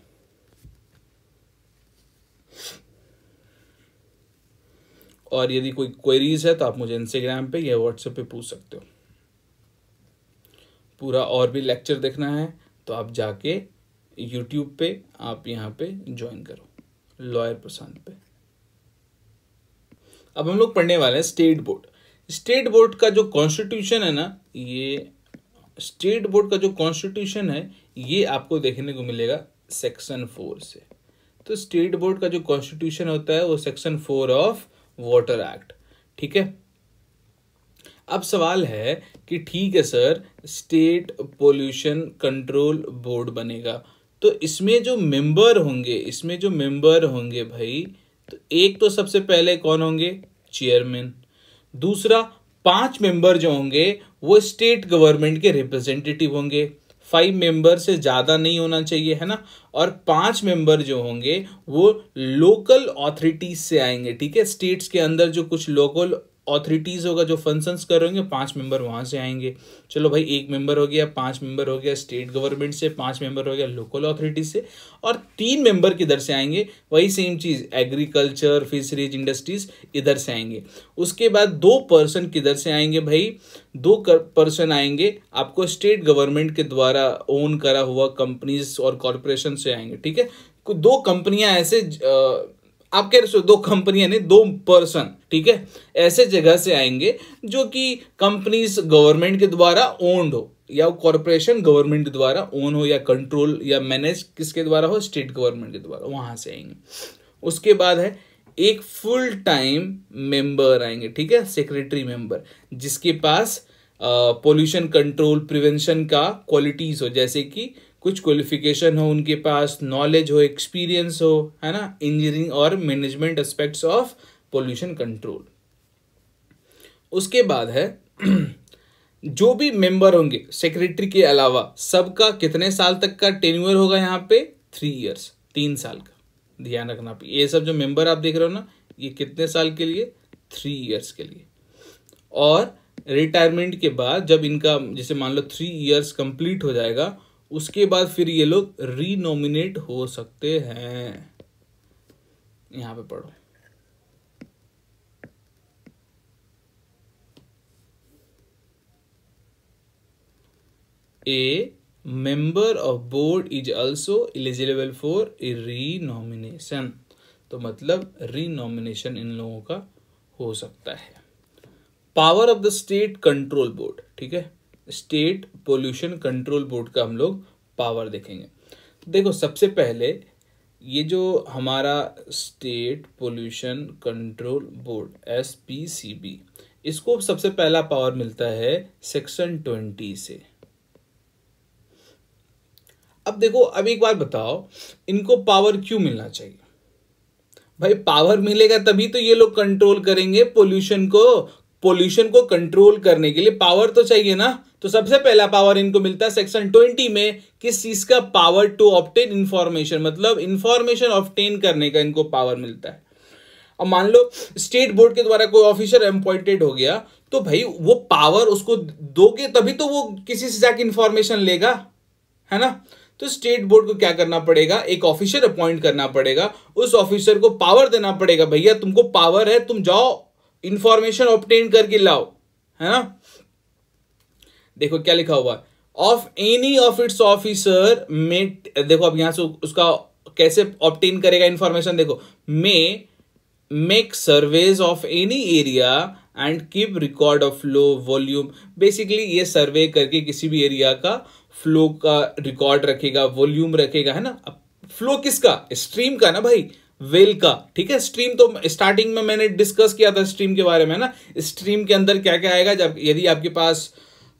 और यदि कोई क्वेरीज है तो आप मुझे इंस्टाग्राम पे या व्हाट्सएप पे पूछ सकते हो पूरा और भी लेक्चर देखना है तो आप जाके यूट्यूब पे आप यहाँ पे ज्वाइन करो लॉयर प्रशांत पे अब हम लोग पढ़ने वाले हैं स्टेट बोर्ड स्टेट बोर्ड का जो कॉन्स्टिट्यूशन है ना ये स्टेट बोर्ड का जो कॉन्स्टिट्यूशन है ये आपको देखने को मिलेगा सेक्शन फोर से तो स्टेट बोर्ड का जो कॉन्स्टिट्यूशन होता है वो section four of water act ठीक है अब सवाल है कि ठीक है sir state pollution control board बनेगा तो इसमें जो मेंबर होंगे इसमें जो मेंबर होंगे भाई तो एक तो सबसे पहले कौन होंगे चेयरमैन दूसरा पांच मेंबर जो होंगे वो स्टेट गवर्नमेंट के रिप्रेजेंटेटिव होंगे फाइव मेंबर से ज़्यादा नहीं होना चाहिए है ना और पांच मेंबर जो होंगे वो लोकल ऑथोरिटीज से आएंगे ठीक है स्टेट्स के अंदर जो कुछ लोकल ऑथोरिटीज होगा जो फंक्शंस कर रहे होंगे पांच मेंबर वहां से आएंगे चलो भाई एक मेंबर हो गया पांच मेंबर हो गया स्टेट गवर्नमेंट से पांच मेंबर हो गया लोकल ऑथोरिटी से और तीन मेंबर किधर से आएंगे वही सेम चीज एग्रीकल्चर फिशरीज इंडस्ट्रीज इधर से आएंगे उसके बाद दो पर्सन किधर से आएंगे भाई दो कर पर्सन आएंगे आपको स्टेट गवर्नमेंट के द्वारा ओन करा हुआ कंपनीज और कॉरपोरेशन से आएंगे ठीक है दो कंपनियां ऐसे आप कह रहे हो दो कंपनियां नहीं दो पर्सन ठीक है ऐसे जगह से आएंगे जो कि कंपनीज गवर्नमेंट के द्वारा ओन्ड हो या कॉरपोरेशन गवर्नमेंट द्वारा ओन हो या कंट्रोल या मैनेज किसके द्वारा हो स्टेट गवर्नमेंट के द्वारा वहां से आएंगे उसके बाद है एक फुल टाइम मेंबर आएंगे ठीक है सेक्रेटरी मेंबर जिसके पास पोल्यूशन कंट्रोल प्रिवेंशन का क्वालिटीज़ हो जैसे कि कुछ क्वालिफिकेशन हो उनके पास नॉलेज हो एक्सपीरियंस हो है ना इंजीनियरिंग और management aspects of pollution control उसके बाद है जो भी मेंबर होंगे सेक्रेटरी के अलावा सबका कितने साल तक का टेन्यूअर होगा यहाँ पे थ्री इयर्स तीन साल का ध्यान रखना ये सब जो मेंबर आप देख रहे हो ना ये कितने साल के लिए थ्री इयर्स के लिए और रिटायरमेंट के बाद जब इनका जैसे मान लो थ्री इयर्स कंप्लीट हो जाएगा उसके बाद फिर ये लोग रीनोमिनेट हो सकते हैं यहां पे पढ़ो a member of board is also also for a renomination तो मतलब रीनोमिनेशन इन लोगों का हो सकता है power of the state control board ठीक है स्टेट पोल्यूशन कंट्रोल बोर्ड का हम लोग पावर देखेंगे देखो सबसे पहले ये जो हमारा state pollution control board S P C B इसको सबसे पहला पावर मिलता है सेक्शन ट्वेंटी से अब देखो अब एक बार बताओ इनको पावर क्यों मिलना चाहिए भाई पावर मिलेगा तभी तो ये लोग कंट्रोल करेंगे पोल्यूशन को पोल्यूशन को कंट्रोल करने के लिए पावर तो चाहिए ना तो सबसे पहला पावर इनको मिलता है सेक्शन ट्वेंटी में किस चीज का पावर टू ऑप्टेन इंफॉर्मेशन मतलब इंफॉर्मेशन ऑप्टेन करने का इनको पावर मिलता है अब मान लो स्टेट बोर्ड के द्वारा कोई ऑफिसर अपॉइंटेड हो गया तो भाई वो पावर उसको दोगे तभी तो वो किसी से जाके इंफॉर्मेशन लेगा है ना तो स्टेट बोर्ड को क्या करना पड़ेगा एक ऑफिसर अपॉइंट करना पड़ेगा उस ऑफिसर को पावर देना पड़ेगा भैया तुमको पावर है तुम जाओ इंफॉर्मेशन ऑप्टेन करके लाओ है ना देखो क्या लिखा हुआ of any of its officer met देखो अब यहां से उसका कैसे ऑप्टेन करेगा इंफॉर्मेशन देखो may make surveys of any area and keep record of flow volume basically ये सर्वे करके किसी भी एरिया का फ्लो का रिकॉर्ड रखेगा वॉल्यूम रखेगा है ना अब फ्लो किसका स्ट्रीम का ना भाई वेल का ठीक है स्ट्रीम तो स्टार्टिंग में मैंने डिस्कस किया था स्ट्रीम के बारे में ना स्ट्रीम के अंदर क्या क्या आएगा जब यदि आपके पास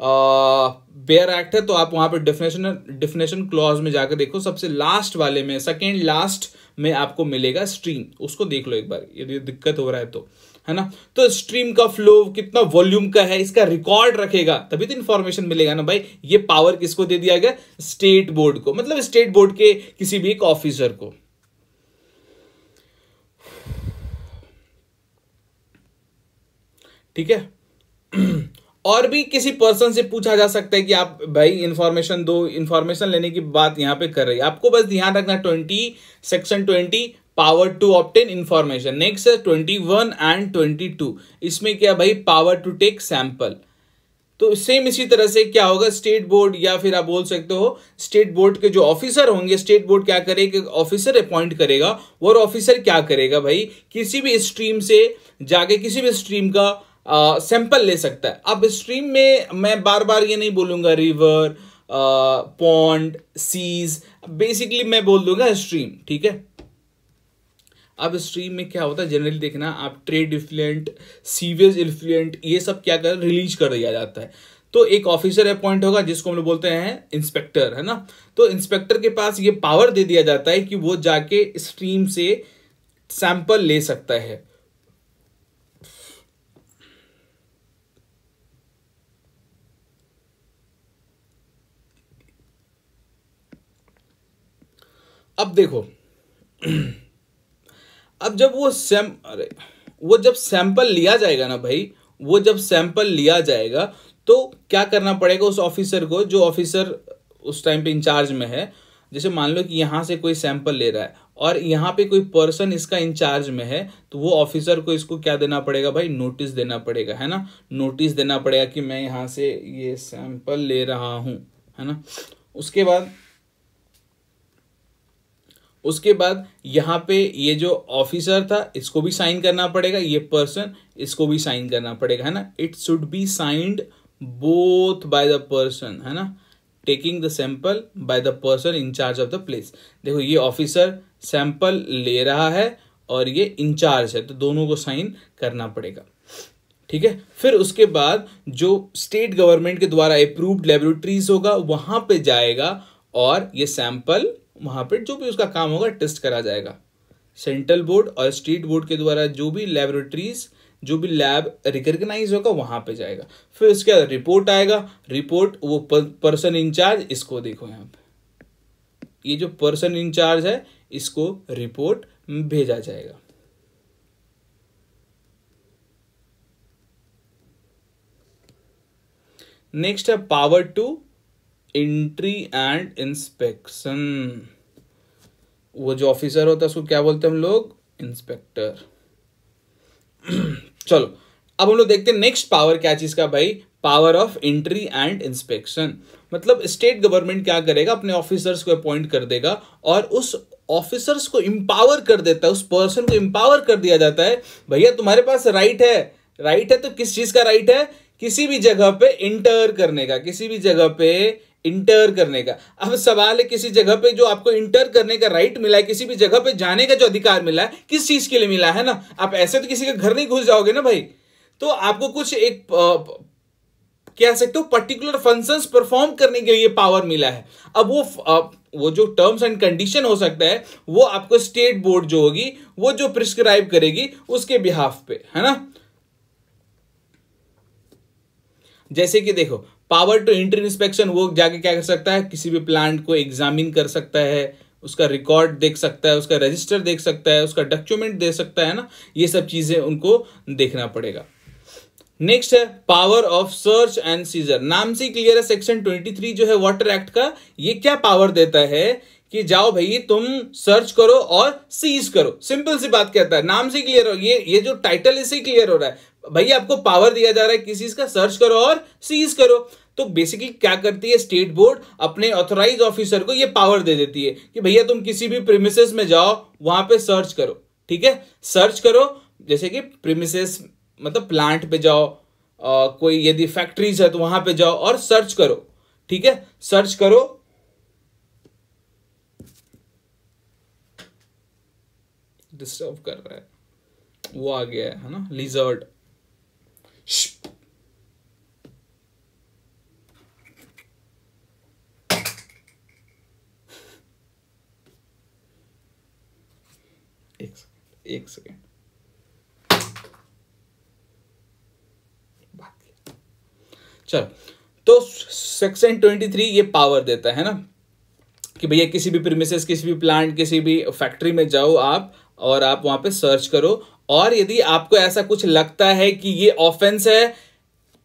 बेयर एक्ट है तो आप वहां पर डिफिनेशन डिफिनेशन क्लॉज में जाकर देखो सबसे लास्ट वाले में सेकेंड लास्ट में आपको मिलेगा स्ट्रीम उसको देख लो एक बार यदि दिक्कत हो रहा है तो है ना तो स्ट्रीम का फ्लो कितना वॉल्यूम का है इसका रिकॉर्ड रखेगा तभी तो इन्फॉर्मेशन मिलेगा ना भाई ये पावर किसको दे दिया गया स्टेट बोर्ड को मतलब स्टेट बोर्ड के किसी भी एक ऑफिसर को ठीक है और भी किसी पर्सन से पूछा जा सकता है कि आप भाई इन्फॉर्मेशन दो इन्फॉर्मेशन लेने की बात यहां पे कर रही है आपको बस ध्यान रखना twenty section twenty power to obtain information next है twenty one and twenty two इसमें क्या भाई पावर टू टेक सैंपल तो सेम इसी तरह से क्या होगा स्टेट बोर्ड या फिर आप बोल सकते हो स्टेट बोर्ड के जो ऑफिसर होंगे स्टेट बोर्ड क्या करेगा ऑफिसर अपॉइंट करेगा और ऑफिसर क्या करेगा भाई किसी भी स्ट्रीम से जाके किसी भी स्ट्रीम का सैंपल ले सकता है अब स्ट्रीम में मैं बार बार ये नहीं बोलूंगा रिवर पॉन्ड सीज बेसिकली मैं बोल दूंगा स्ट्रीम ठीक है अब स्ट्रीम में क्या होता है जनरली देखना आप ट्रेड इन्फ्लुएंट सीवियस इन्फ्लुएंट ये सब क्या कर रिलीज कर दिया जाता है तो एक ऑफिसर अपॉइंट होगा जिसको हम लोग बोलते हैं इंस्पेक्टर है ना तो इंस्पेक्टर के पास ये पावर दे दिया जाता है कि वो जाके स्ट्रीम से सैंपल ले सकता है अब देखो अब जब वो सैम अरे वो जब सैंपल लिया जाएगा ना भाई वो जब सैंपल लिया जाएगा तो क्या करना पड़ेगा उस ऑफिसर को जो ऑफिसर उस टाइम पे इंचार्ज में है जैसे मान लो कि यहाँ से कोई सैंपल ले रहा है और यहाँ पे कोई पर्सन इसका इंचार्ज में है तो वो ऑफिसर को इसको क्या देना पड़ेगा भाई नोटिस देना पड़ेगा है ना नोटिस देना पड़ेगा कि मैं यहाँ से ये सैंपल ले रहा हूँ है ना उसके बाद उसके बाद यहाँ पे ये जो ऑफिसर था इसको भी साइन करना पड़ेगा ये पर्सन इसको भी साइन करना पड़ेगा है ना it should be signed both by the person है ना taking the sample by the person in charge of the place देखो ये ऑफिसर सैंपल ले रहा है और ये इंचार्ज है तो दोनों को साइन करना पड़ेगा ठीक है फिर उसके बाद जो स्टेट गवर्नमेंट के द्वारा अप्रूव्ड लेबोरेटरीज होगा वहां पे जाएगा और ये सैंपल वहाँ पर जो भी उसका काम होगा टेस्ट करा जाएगा सेंट्रल बोर्ड और स्टेट बोर्ड के द्वारा जो भी लेबोरेटरीज जो भी लैब रिकॉग्नाइज होगा वहाँ पे जाएगा फिर उसके बाद रिपोर्ट आएगा रिपोर्ट वो पर्सन इंचार्ज इसको देखो यहाँ पे ये जो पर्सन इंचार्ज है इसको रिपोर्ट भेजा जाएगा नेक्स्ट है power to entry and inspection वो जो ऑफिसर होता है उसको क्या बोलते हैं हम लोग इंस्पेक्टर चलो अब हम लोग देखते हैं नेक्स्ट पावर क्या चीज़ का भाई power of entry and inspection मतलब स्टेट गवर्नमेंट क्या करेगा अपने ऑफिसर्स को अपॉइंट कर देगा और उस ऑफिसर्स को इम्पावर कर देता है उस पर्सन को इम्पावर कर दिया जाता है भैया तुम्हारे पास राइट है राइट है तो किस चीज़ का राइट है किसी भी जगह पे इंटर करने का किसी भी जगह पे इंटर करने का अब सवाल है किसी जगह पे जो आपको इंटर करने का राइट मिला है किसी भी जगह पे जाने का जो अधिकार मिला है किस चीज के लिए मिला है ना आप ऐसे तो किसी के घर नहीं घुस जाओगे ना भाई तो आपको कुछ एक कह सकते हो पर्टिकुलर फंक्शंस परफॉर्म करने के लिए पावर मिला है अब वो वो जो टर्म्स एंड कंडीशन हो सकता है वो आपको स्टेट बोर्ड जो होगी वो जो प्रिस्क्राइब करेगी उसके बिहाफ पे है ना जैसे कि देखो पावर टू इंटर इंस्पेक्शन वो जाके क्या कर सकता है किसी भी प्लांट को एग्जामिन कर सकता है उसका रिकॉर्ड देख सकता है उसका रजिस्टर देख सकता है उसका डॉक्यूमेंट दे सकता है ना ये सब चीज़ें उनको देखना पड़ेगा नेक्स्ट है power of search and seizure नाम से क्लियर है सेक्शन 23 जो है वाटर एक्ट का ये क्या पावर देता है कि जाओ भाई तुम सर्च करो और सीज करो सिंपल सी बात कहता है नाम से क्लियर हो ये ये जो टाइटल इसे क्लियर हो रहा है भाई आपको पावर दिया जा रहा है किसी का सर्च करो और सीज करो तो बेसिकली क्या करती है स्टेट बोर्ड अपने ऑथोराइज ऑफिसर को ये पावर दे देती है कि भैया तुम किसी भी प्रीमिसेस में जाओ वहां पे सर्च करो ठीक है सर्च करो जैसे कि प्रीमिसेस मतलब प्लांट पे जाओ आ, कोई यदि फैक्ट्रीज है तो वहां पे जाओ और सर्च करो ठीक है सर्च करो डिस्टर्ब कर रहा है वो आ गया है ना लिजर्ड एक सेकेंड चल तो सेक्शन ट्वेंटी थ्री ये पावर देता है ना कि भैया किसी भी प्रीमिसेस किसी भी प्लांट किसी भी फैक्ट्री में जाओ आप और आप वहां पे सर्च करो और यदि आपको ऐसा कुछ लगता है कि ये ऑफेंस है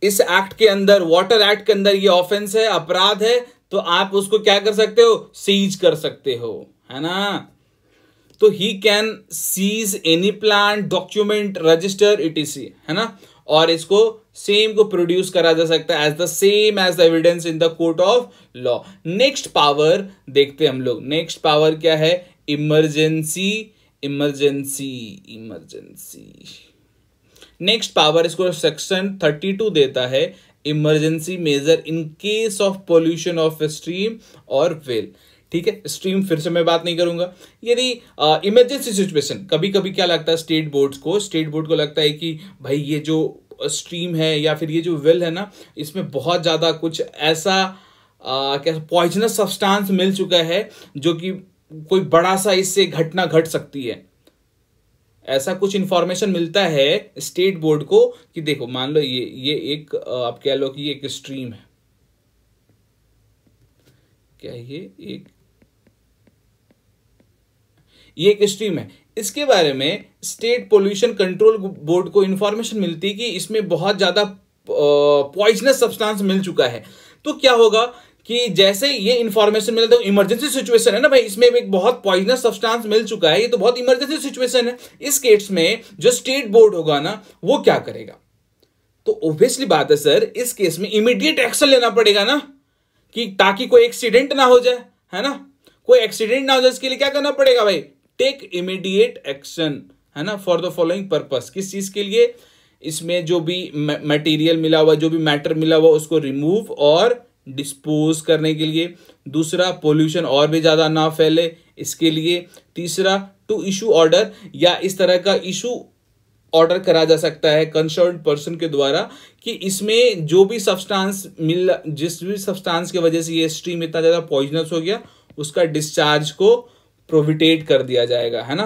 इस एक्ट के अंदर वाटर एक्ट के अंदर ये ऑफेंस है अपराध है तो आप उसको क्या कर सकते हो सीज कर सकते हो है ना तो he can seize any plant document register etc है ना और इसको सेम को प्रोड्यूस करा जा सकता है as the same as the evidence in the court of law next power देखते हम लोग नेक्स्ट पावर क्या है emergency emergency emergency next power इसको सेक्शन थर्टी टू देता है emergency measure in case of pollution of stream और well ठीक है स्ट्रीम फिर से मैं बात नहीं करूंगा यदि इमरजेंसी सिचुएशन कभी कभी क्या लगता है स्टेट बोर्ड्स को स्टेट बोर्ड को लगता है कि भाई ये जो स्ट्रीम है या फिर ये जो वेल है ना इसमें बहुत ज़्यादा कुछ ऐसा क्या पॉइजनस सब्सटेंस मिल चुका है जो कि कोई बड़ा सा इससे घटना घट सकती है ऐसा कुछ इंफॉर्मेशन मिलता है स्टेट बोर्ड को कि देखो मान लो ये ये एक आप कह लो कि एक स्ट्रीम है क्या ये एक ये एक स्ट्रीम है इसके बारे में स्टेट पोल्यूशन कंट्रोल बोर्ड को इंफॉर्मेशन मिलती कि इसमें बहुत ज़्यादा पॉइजनस सब्सटेंस मिल चुका है तो क्या होगा कि जैसे ये इन्फॉर्मेशन मिले तो इमरजेंसी सिचुएशन है ना भाई इसमें एक बहुत पॉइजनस सब्सटेंस मिल चुका है ये तो बहुत इमरजेंसी सिचुएशन है इस केस में जो स्टेट बोर्ड होगा ना वो क्या करेगा तो ऑब्वियसली बात है सर इस केस में इमीडिएट एक्शन लेना पड़ेगा ना कि ताकि कोई एक्सीडेंट ना हो जाए है ना कोई एक्सीडेंट ना हो जाए इसके लिए क्या करना पड़ेगा भाई टेक इमीडिएट एक्शन है ना फॉर द फॉलोइंग पर्पस किस चीज के लिए इसमें जो भी मटेरियल मिला हुआ जो भी मैटर मिला हुआ उसको रिमूव और डिस्पोज करने के लिए दूसरा पोल्यूशन और भी ज़्यादा ना फैले इसके लिए तीसरा टू इशू ऑर्डर या इस तरह का इशू ऑर्डर करा जा सकता है कंसर्न पर्सन के द्वारा कि इसमें जो भी सब्सटेंस मिल जिस भी सब्सटेंस की वजह से ये स्ट्रीम इतना ज़्यादा पॉइजनस हो गया उसका डिस्चार्ज को प्रोविटेट कर दिया जाएगा है ना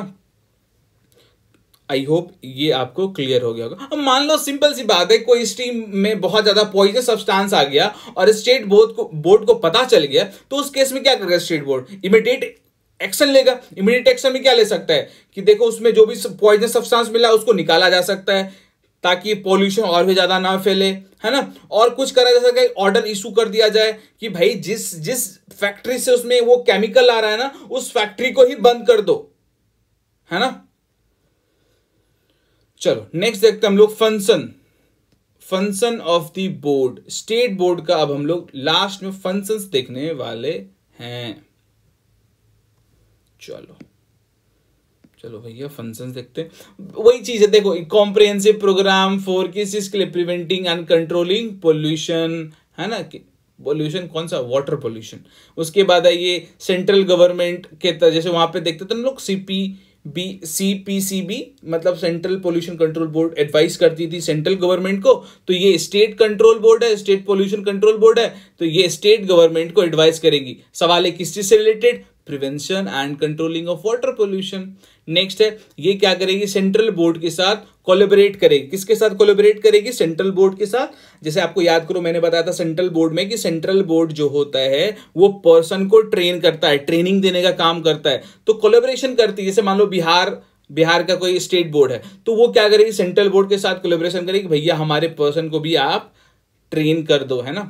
आई होप ये आपको क्लियर हो गया होगा अब मान लो सिंपल सी बात है कोई स्ट्रीम में बहुत ज्यादा पॉइजन सब्सटेंस आ गया और स्टेट बोर्ड को बोर्ड को पता चल गया तो उस केस में क्या करेगा स्टेट बोर्ड इमिडिएट एक्शन लेगा इमिडिएट एक्शन में क्या ले सकता है कि देखो उसमें जो भी पॉइजन सब्सटेंस मिला उसको निकाला जा सकता है ताकि पॉल्यूशन और भी ज़्यादा ना फैले है ना और कुछ करा जा सके ऑर्डर इशू कर दिया जाए कि भाई जिस जिस फैक्ट्री से उसमें वो केमिकल आ रहा है ना उस फैक्ट्री को ही बंद कर दो है ना चलो नेक्स्ट देखते हैं हम लोग function function of the board state board का अब हम लोग लास्ट में फंक्शंस देखने वाले हैं चलो चलो भैया फंक्शंस देखते हैं वही चीज है देखो कॉम्प्रिहेंसिव प्रोग्राम फॉर किस चीज के लिए प्रिवेंटिंग एंड कंट्रोलिंग पोल्यूशन है ना पोल्यूशन कौन सा वाटर पोल्यूशन उसके बाद है ये सेंट्रल गवर्नमेंट के जैसे वहां पे देखते थे तो हम लोग CP B C P C B मतलब central pollution control board advice करती थी सेंट्रल गवर्नमेंट को तो ये स्टेट कंट्रोल बोर्ड है स्टेट पोल्यूशन कंट्रोल बोर्ड है तो ये स्टेट गवर्नमेंट को एडवाइस करेगी सवाल है किस चीज से related prevention and controlling of water pollution next है ये क्या करेगी सेंट्रल बोर्ड के साथ कोलेबरेट करेगी किसके साथ कोलेबरेट करेगी सेंट्रल बोर्ड के साथ जैसे आपको याद करो मैंने बताया था सेंट्रल बोर्ड में कि सेंट्रल बोर्ड जो होता है वो पर्सन को ट्रेन करता है ट्रेनिंग देने का काम करता है तो कोलेबरेशन करती है जैसे मान लो बिहार बिहार का कोई स्टेट बोर्ड है तो वो क्या करेगी सेंट्रल बोर्ड के साथ कोलेबरेशन करेगी भैया हमारे पर्सन को भी आप ट्रेन कर दो है ना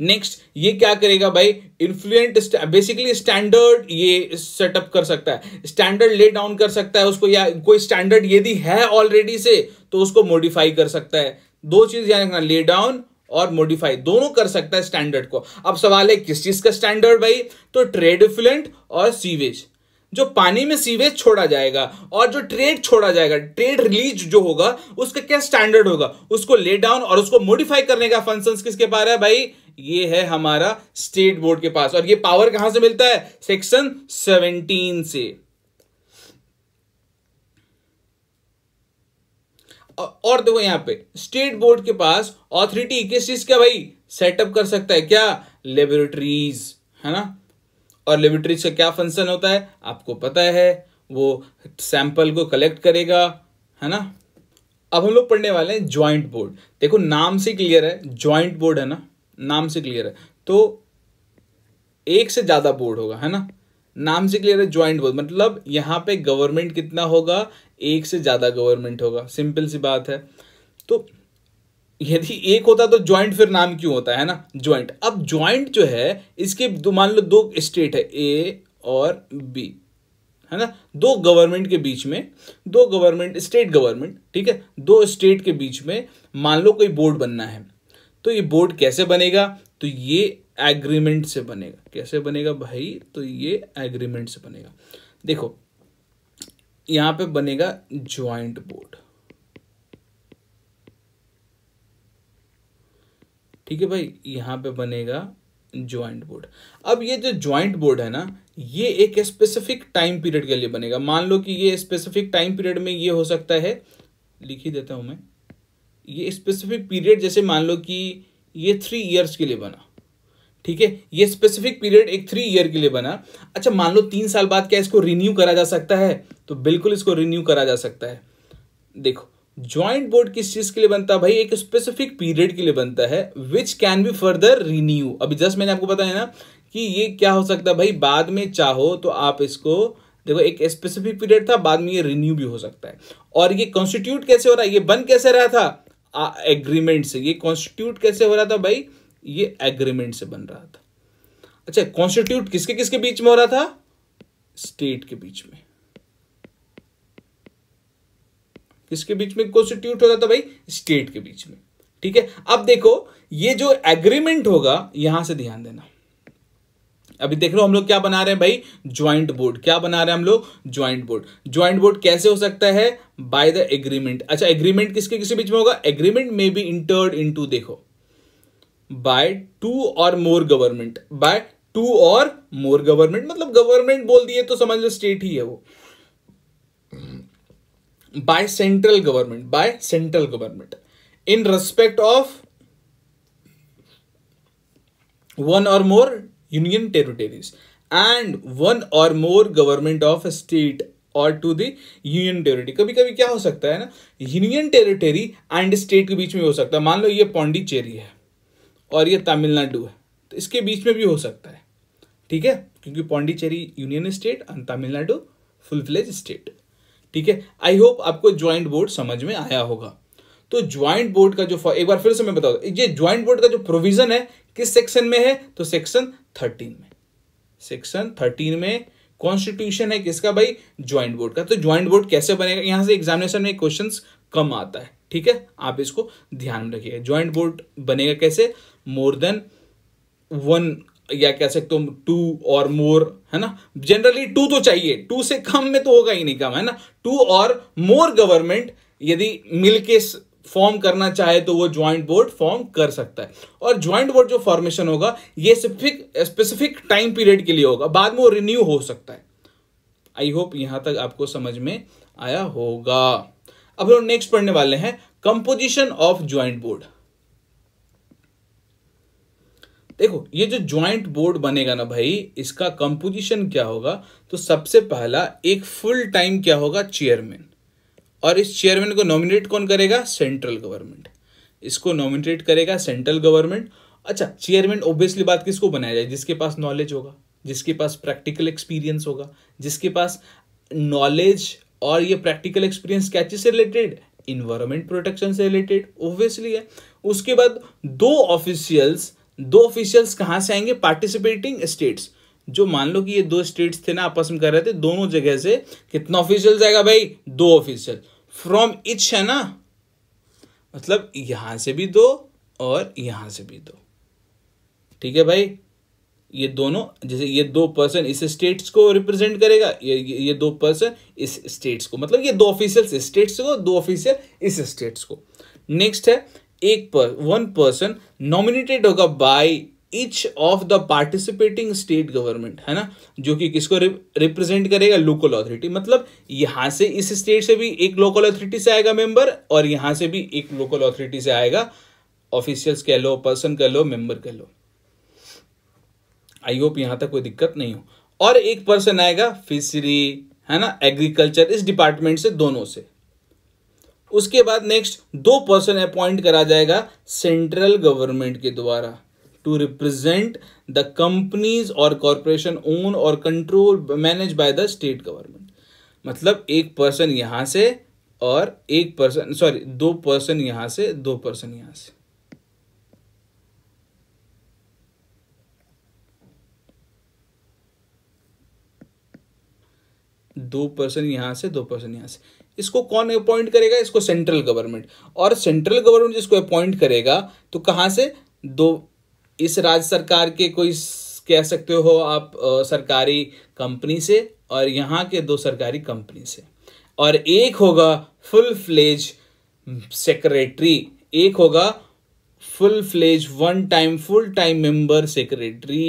नेक्स्ट ये क्या करेगा भाई इन्फ्लुएंट बेसिकली स्टैंडर्ड ये सेटअप कर सकता है स्टैंडर्ड ले डाउन कर सकता है उसको या कोई स्टैंडर्ड यदि है ऑलरेडी से तो उसको मॉडिफाई कर सकता है दो चीज ध्यान रखना ले डाउन और मॉडिफाई दोनों कर सकता है स्टैंडर्ड को अब सवाल है किस चीज का स्टैंडर्ड भाई तो ट्रेड इन्फ्लुएंट और सीवेज जो पानी में सीवेज छोड़ा जाएगा और जो ट्रेड छोड़ा जाएगा ट्रेड रिलीज जो होगा उसका क्या स्टैंडर्ड होगा उसको ले डाउन और उसको मॉडिफाई करने का फंक्शंस किसके पार है भाई ये है हमारा स्टेट बोर्ड के पास और ये पावर कहां से मिलता है सेक्शन 17 से और देखो यहां पे स्टेट बोर्ड के पास ऑथोरिटी किस चीज का भाई सेटअप कर सकता है क्या लेबोरेटरीज है ना और लेबोरेटरीज का क्या फंक्शन होता है आपको पता है वो सैंपल को कलेक्ट करेगा है ना अब हम लोग पढ़ने वाले हैं ज्वाइंट बोर्ड देखो नाम से क्लियर है ज्वाइंट बोर्ड है ना नाम से क्लियर है तो एक से ज़्यादा बोर्ड होगा है ना नाम से क्लियर है ज्वाइंट बोर्ड मतलब यहां पे गवर्नमेंट कितना होगा एक से ज़्यादा गवर्नमेंट होगा सिंपल सी बात है तो यदि एक होता तो ज्वाइंट फिर नाम क्यों होता है ना ज्वाइंट अब ज्वाइंट जो है इसके दो मान लो दो स्टेट है ए और बी है ना दो गवर्नमेंट के बीच में दो गवर्नमेंट स्टेट गवर्नमेंट ठीक है दो स्टेट के बीच में मान लो कोई बोर्ड बनना है तो ये बोर्ड कैसे बनेगा तो ये एग्रीमेंट से बनेगा कैसे बनेगा भाई तो ये एग्रीमेंट से बनेगा देखो यहां पे बनेगा ज्वाइंट बोर्ड ठीक है भाई यहां पे बनेगा ज्वाइंट बोर्ड अब ये जो ज्वाइंट बोर्ड है ना ये एक स्पेसिफिक टाइम पीरियड के लिए बनेगा मान लो कि ये स्पेसिफिक टाइम पीरियड में ये हो सकता है लिख ही देता हूं मैं ये स्पेसिफिक पीरियड जैसे मान लो कि ये थ्री ईयर्स के लिए बना ठीक है ये स्पेसिफिक पीरियड एक थ्री ईयर के लिए बना अच्छा मान लो तीन साल बाद क्या इसको रिन्यू करा जा सकता है तो बिल्कुल इसको रिन्यू करा जा सकता है देखो ज्वाइंट बोर्ड किस चीज के लिए बनता है भाई एक स्पेसिफिक पीरियड के लिए बनता है which can be further renew अभी जस्ट मैंने आपको बताया ना कि ये क्या हो सकता है भाई बाद में चाहो तो आप इसको देखो एक स्पेसिफिक पीरियड था बाद में ये रिन्यू भी हो सकता है और ये कॉन्स्टिट्यूट कैसे हो रहा है ये बन कैसे रहा था एग्रीमेंट से ये कॉन्स्टिट्यूट कैसे हो रहा था भाई ये एग्रीमेंट से बन रहा था अच्छा कॉन्स्टिट्यूट किसके किसके बीच में हो रहा था स्टेट के बीच में किसके बीच में कॉन्स्टिट्यूट हो रहा था भाई स्टेट के बीच में ठीक है अब देखो ये जो एग्रीमेंट होगा यहां से ध्यान देना अभी देख लो हम लोग क्या बना रहे हैं भाई ज्वाइंट बोर्ड क्या बना रहे हैं हम लोग ज्वाइंट बोर्ड ज्वाइंट बोर्ड कैसे हो सकता है बाय द एग्रीमेंट अच्छा एग्रीमेंट किसके किसके बीच में होगा agreement may be entered into देखो by two or more government by two or more government मतलब गवर्नमेंट बोल दिए तो समझ लो स्टेट ही है वो by central government by central government in respect of one or more union territories and one or more government of state or to the union territory कभी कभी क्या हो सकता है ना यूनियन टेरिटरी एंड स्टेट के बीच में हो सकता है मान लो ये पौंडीचेरी है और ये तमिलनाडु है तो इसके बीच में भी हो सकता है ठीक है क्योंकि Pondicherry union state and Tamil Nadu full fledge state ठीक है आई होप आपको ज्वाइंट बोर्ड समझ में आया होगा तो ज्वाइंट बोर्ड का जो एक बार फिर से मैं बता ये ज्वाइंट बोर्ड का जो प्रोविजन है किस सेक्शन में है तो सेक्शन थर्टीन में सेक्शन थर्टीन में कॉन्स्टिट्यूशन है किसका भाई ज्वाइंट बोर्ड का तो ज्वाइंट बोर्ड कैसे बनेगा यहां से एग्जामिनेशन में क्वेश्चन कम आता है ठीक है आप इसको ध्यान में रखिएगा ज्वाइंट बोर्ड बनेगा कैसे मोर देन वन या कह सकते हो टू और मोर है ना जनरली टू तो चाहिए टू से कम में तो होगा ही नहीं कम है ना टू और मोर गवर्नमेंट यदि मिलके फॉर्म करना चाहे तो वो ज्वाइंट बोर्ड फॉर्म कर सकता है और ज्वाइंट बोर्ड जो फॉर्मेशन होगा ये स्पेसिफिक स्पेसिफिक टाइम पीरियड के लिए होगा बाद में वो रिन्यू हो सकता है आई होप यहां तक आपको समझ में आया होगा अब हम नेक्स्ट पढ़ने वाले हैं कंपोजिशन ऑफ ज्वाइंट बोर्ड देखो ये जो ज्वाइंट बोर्ड बनेगा ना भाई इसका कंपोजिशन क्या होगा तो सबसे पहला एक फुल टाइम क्या होगा चेयरमैन और इस चेयरमैन को नॉमिनेट कौन करेगा सेंट्रल गवर्नमेंट इसको नॉमिनेट करेगा सेंट्रल गवर्नमेंट अच्छा चेयरमैन ऑब्वियसली बात किसको बनाया जाए जिसके पास नॉलेज होगा जिसके पास प्रैक्टिकल एक्सपीरियंस होगा जिसके पास नॉलेज और ये प्रैक्टिकल एक्सपीरियंस क्या चीज़ से रिलेटेड इन्वायरमेंट प्रोटेक्शन से रिलेटेड ऑब्वियसली है उसके बाद दो ऑफिशियल्स दो ऑफिशियल्स कहाँ से आएंगे पार्टिसिपेटिंग स्टेट्स जो मान लो कि ये दो स्टेट्स थे ना आपस में कर रहे थे दोनों जगह से कितना ऑफिशियल आएगा भाई दो ऑफिशियल फ्रॉम इच है ना मतलब यहां से भी दो और यहां से भी दो ठीक है भाई ये दोनों जैसे ये दो पर्सन इस स्टेट्स को रिप्रेजेंट करेगा ये ये दो पर्सन इस स्टेट्स को मतलब ये दो ऑफिशियल स्टेट्स को दो ऑफिशियल इस स्टेट्स को नेक्स्ट है एक पर वन पर्सन नॉमिनेटेड होगा by each of the participating state government है ना जो कि किसको रिप्रेजेंट करेगा लोकल अथॉरिटी मतलब यहां से इस स्टेट से भी एक लोकल अथॉरिटी से आएगा मेंबर और यहां से भी एक लोकल अथॉरिटी से आएगा ऑफिशियल्स कह लो पर्सन कह लो मेंबर कह लो आई होप यहां तक कोई दिक्कत नहीं हो और एक पर्सन आएगा फिशरी है ना एग्रीकल्चर इस डिपार्टमेंट से दोनों से उसके बाद नेक्स्ट दो पर्सन अपॉइंट करा जाएगा सेंट्रल गवर्नमेंट के द्वारा टू रिप्रेजेंट द कंपनीज और कॉरपोरेशन ओन और control manage by the state government मतलब एक पर्सन यहां से और एक पर्सन सॉरी दो पर्सन यहां से दो पर्सन यहां से दो पर्सन यहां से दो पर्सन यहां से इसको कौन अपॉइंट करेगा इसको सेंट्रल गवर्नमेंट और सेंट्रल गवर्नमेंट जिसको अपॉइंट करेगा तो कहां से दो इस राज्य सरकार के कोई कह सकते हो आप सरकारी कंपनी से और यहाँ के दो सरकारी कंपनी से और एक होगा फुल फ्लेज सेक्रेटरी एक होगा full fledged one time full time member secretary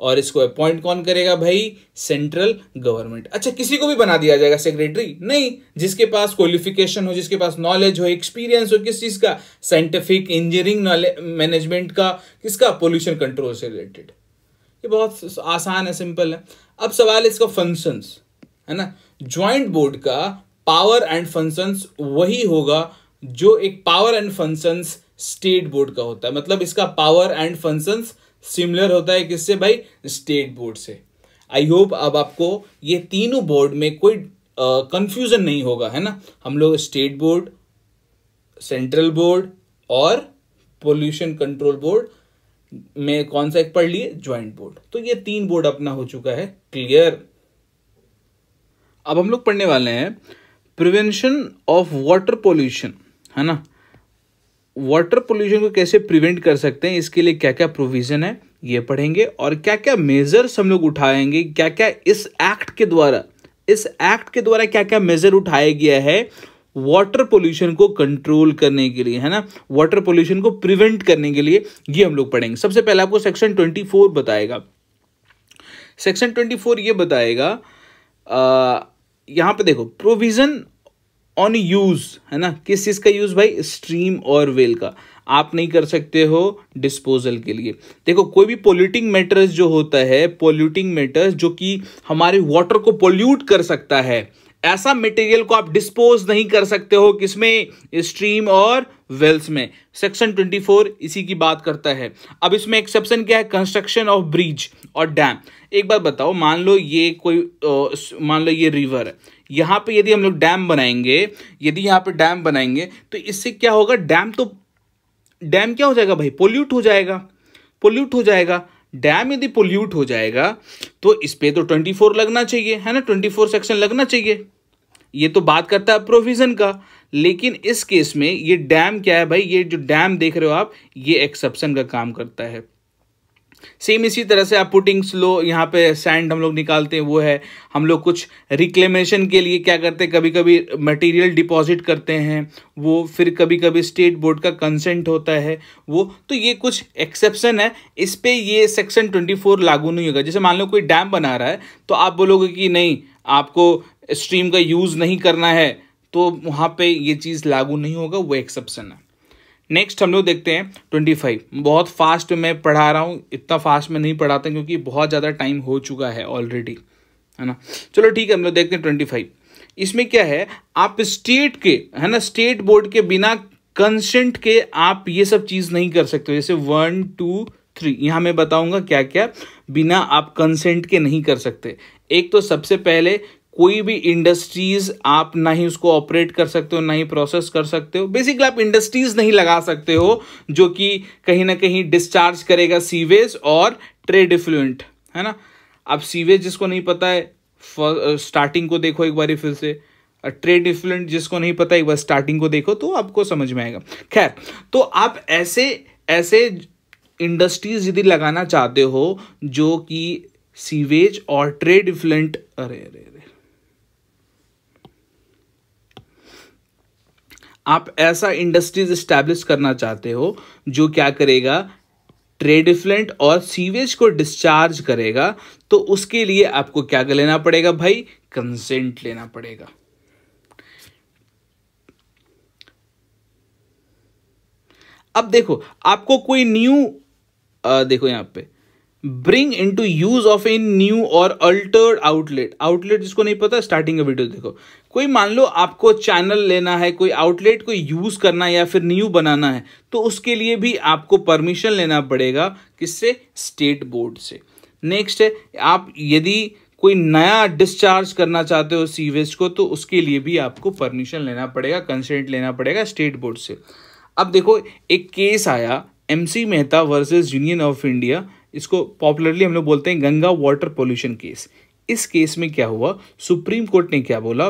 और इसको अपॉइंट कौन करेगा भाई सेंट्रल गवर्नमेंट अच्छा किसी को भी बना दिया जाएगा सेक्रेटरी नहीं जिसके पास क्वालिफिकेशन हो जिसके पास नॉलेज हो एक्सपीरियंस हो किस चीज़ का साइंटिफिक इंजीनियरिंग मैनेजमेंट का किसका पोल्यूशन कंट्रोल से रिलेटेड ये बहुत आसान है सिंपल है अब सवाल है इसका फंक्शंस है ना ज्वाइंट बोर्ड का पावर एंड फंक्शंस वही होगा जो एक power and functions state board का होता है मतलब इसका पावर एंड फंक्शंस सिमिलर होता है किससे भाई स्टेट बोर्ड से आई होप अब आपको ये तीनों बोर्ड में कोई कंफ्यूजन नहीं होगा है ना हम लोग स्टेट बोर्ड सेंट्रल बोर्ड और पोल्यूशन कंट्रोल बोर्ड में कौन सा एक पढ़ लिए ज्वाइंट बोर्ड तो ये तीन बोर्ड अपना हो चुका है क्लियर अब हम लोग पढ़ने वाले हैं प्रिवेंशन ऑफ वाटर पोल्यूशन है ना वाटर पोल्यूशन को कैसे प्रिवेंट कर सकते हैं इसके लिए क्या क्या प्रोविज़न है ये पढ़ेंगे और क्या क्या मेजर्स हम लोग उठाएंगे क्या क्या इस एक्ट के द्वारा इस एक्ट के द्वारा क्या क्या मेजर उठाया गया है वाटर पोल्यूशन को कंट्रोल करने के लिए है ना वाटर पोल्यूशन को प्रिवेंट करने के लिए ये हम लोग पढ़ेंगे सबसे पहले आपको सेक्शन ट्वेंटी फोर बताएगा सेक्शन ट्वेंटी फोर ये बताएगा आ, यहाँ पे देखो प्रोविजन ऑन यूज है ना किस चीज़ का यूज भाई स्ट्रीम और वेल का आप नहीं कर सकते हो डिस्पोजल के लिए देखो कोई भी पोल्यूटिंग मैटर्स जो होता है पोल्यूटिंग मैटर्स जो कि हमारे वाटर को पोल्यूट कर सकता है ऐसा मटेरियल को आप डिस्पोज नहीं कर सकते हो किसमें स्ट्रीम और वेल्स में सेक्शन 24 इसी की बात करता है अब इसमें एक्सेप्शन क्या है कंस्ट्रक्शन ऑफ ब्रिज और डैम एक बार बताओ मान लो ये कोई मान लो ये रिवर है यहाँ पे यदि हम लोग डैम बनाएंगे यदि यहाँ पे डैम बनाएंगे तो इससे क्या होगा डैम तो डैम क्या हो जाएगा भाई पोल्यूट हो जाएगा पोल्यूट हो जाएगा डैम यदि पोल्यूट हो जाएगा तो इस पर तो ट्वेंटी फोर लगना चाहिए है ना ट्वेंटी फोर सेक्शन लगना चाहिए ये तो बात करता है प्रोविजन का लेकिन इस केस में ये डैम क्या है भाई ये जो डैम देख रहे हो आप ये एक्सेप्शन का काम करता है सेम इसी तरह से आप पुटिंग स्लो यहाँ पे सैंड हम लोग निकालते हैं वो है हम लोग कुछ रिक्लेमेशन के लिए क्या करते हैं कभी कभी मटेरियल डिपॉजिट करते हैं वो फिर कभी कभी स्टेट बोर्ड का कंसेंट होता है वो तो ये कुछ एक्सेप्शन है इस पर ये सेक्शन ट्वेंटी फोर लागू नहीं होगा जैसे मान लो कोई डैम बना रहा है तो आप बोलोगे कि नहीं आपको स्ट्रीम का यूज़ नहीं करना है तो वहाँ पर ये चीज़ लागू नहीं होगा वो एक्सेप्शन है नेक्स्ट हम लोग देखते हैं ट्वेंटी फाइव बहुत फास्ट मैं पढ़ा रहा हूँ इतना फास्ट में नहीं पढ़ाता क्योंकि बहुत ज़्यादा टाइम हो चुका है ऑलरेडी है ना चलो ठीक है हम लोग देखते हैं ट्वेंटी फाइव इसमें क्या है आप स्टेट के है ना स्टेट बोर्ड के बिना कंसेंट के आप ये सब चीज़ नहीं कर सकते जैसे वन टू थ्री यहाँ मैं बताऊँगा क्या क्या बिना आप कंसेंट के नहीं कर सकते एक तो सबसे पहले कोई भी इंडस्ट्रीज आप ना ही उसको ऑपरेट कर सकते हो ना ही प्रोसेस कर सकते हो बेसिकली आप इंडस्ट्रीज नहीं लगा सकते हो जो कि कहीं ना कहीं डिस्चार्ज करेगा सीवेज और ट्रेड इफ्लुएंट है ना अब सीवेज जिसको नहीं पता है स्टार्टिंग को देखो एक बार फिर से ट्रेड इफ्लुएंट जिसको नहीं पता एक बार स्टार्टिंग को देखो तो आपको समझ में आएगा खैर तो आप ऐसे ऐसे इंडस्ट्रीज यदि लगाना चाहते हो जो कि सीवेज और ट्रेड इफ्लुएंट अरे अरे अरे आप ऐसा इंडस्ट्रीज इस्टेब्लिश करना चाहते हो जो क्या करेगा ट्रेड इफ्लेंट और सीवेज को डिस्चार्ज करेगा तो उसके लिए आपको क्या लेना पड़ेगा भाई कंसेंट लेना पड़ेगा अब देखो आपको कोई न्यू आ, देखो यहां पे bring into use of a new और अल्टर्ड आउटलेट आउटलेट जिसको नहीं पता स्टार्टिंग का वीडियो देखो कोई मान लो आपको चैनल लेना है कोई आउटलेट को यूज करना है या फिर न्यू बनाना है तो उसके लिए भी आपको परमिशन लेना पड़ेगा किससे स्टेट बोर्ड से नेक्स्ट है आप यदि कोई नया डिस्चार्ज करना चाहते हो सीवेज को तो उसके लिए भी आपको परमिशन लेना पड़ेगा कंसेंट लेना पड़ेगा स्टेट बोर्ड से अब देखो एक केस आया MC Mehta versus union of India इसको पॉपुलरली हम लोग बोलते हैं गंगा वाटर पोल्यूशन केस इस केस में क्या हुआ सुप्रीम कोर्ट ने क्या बोला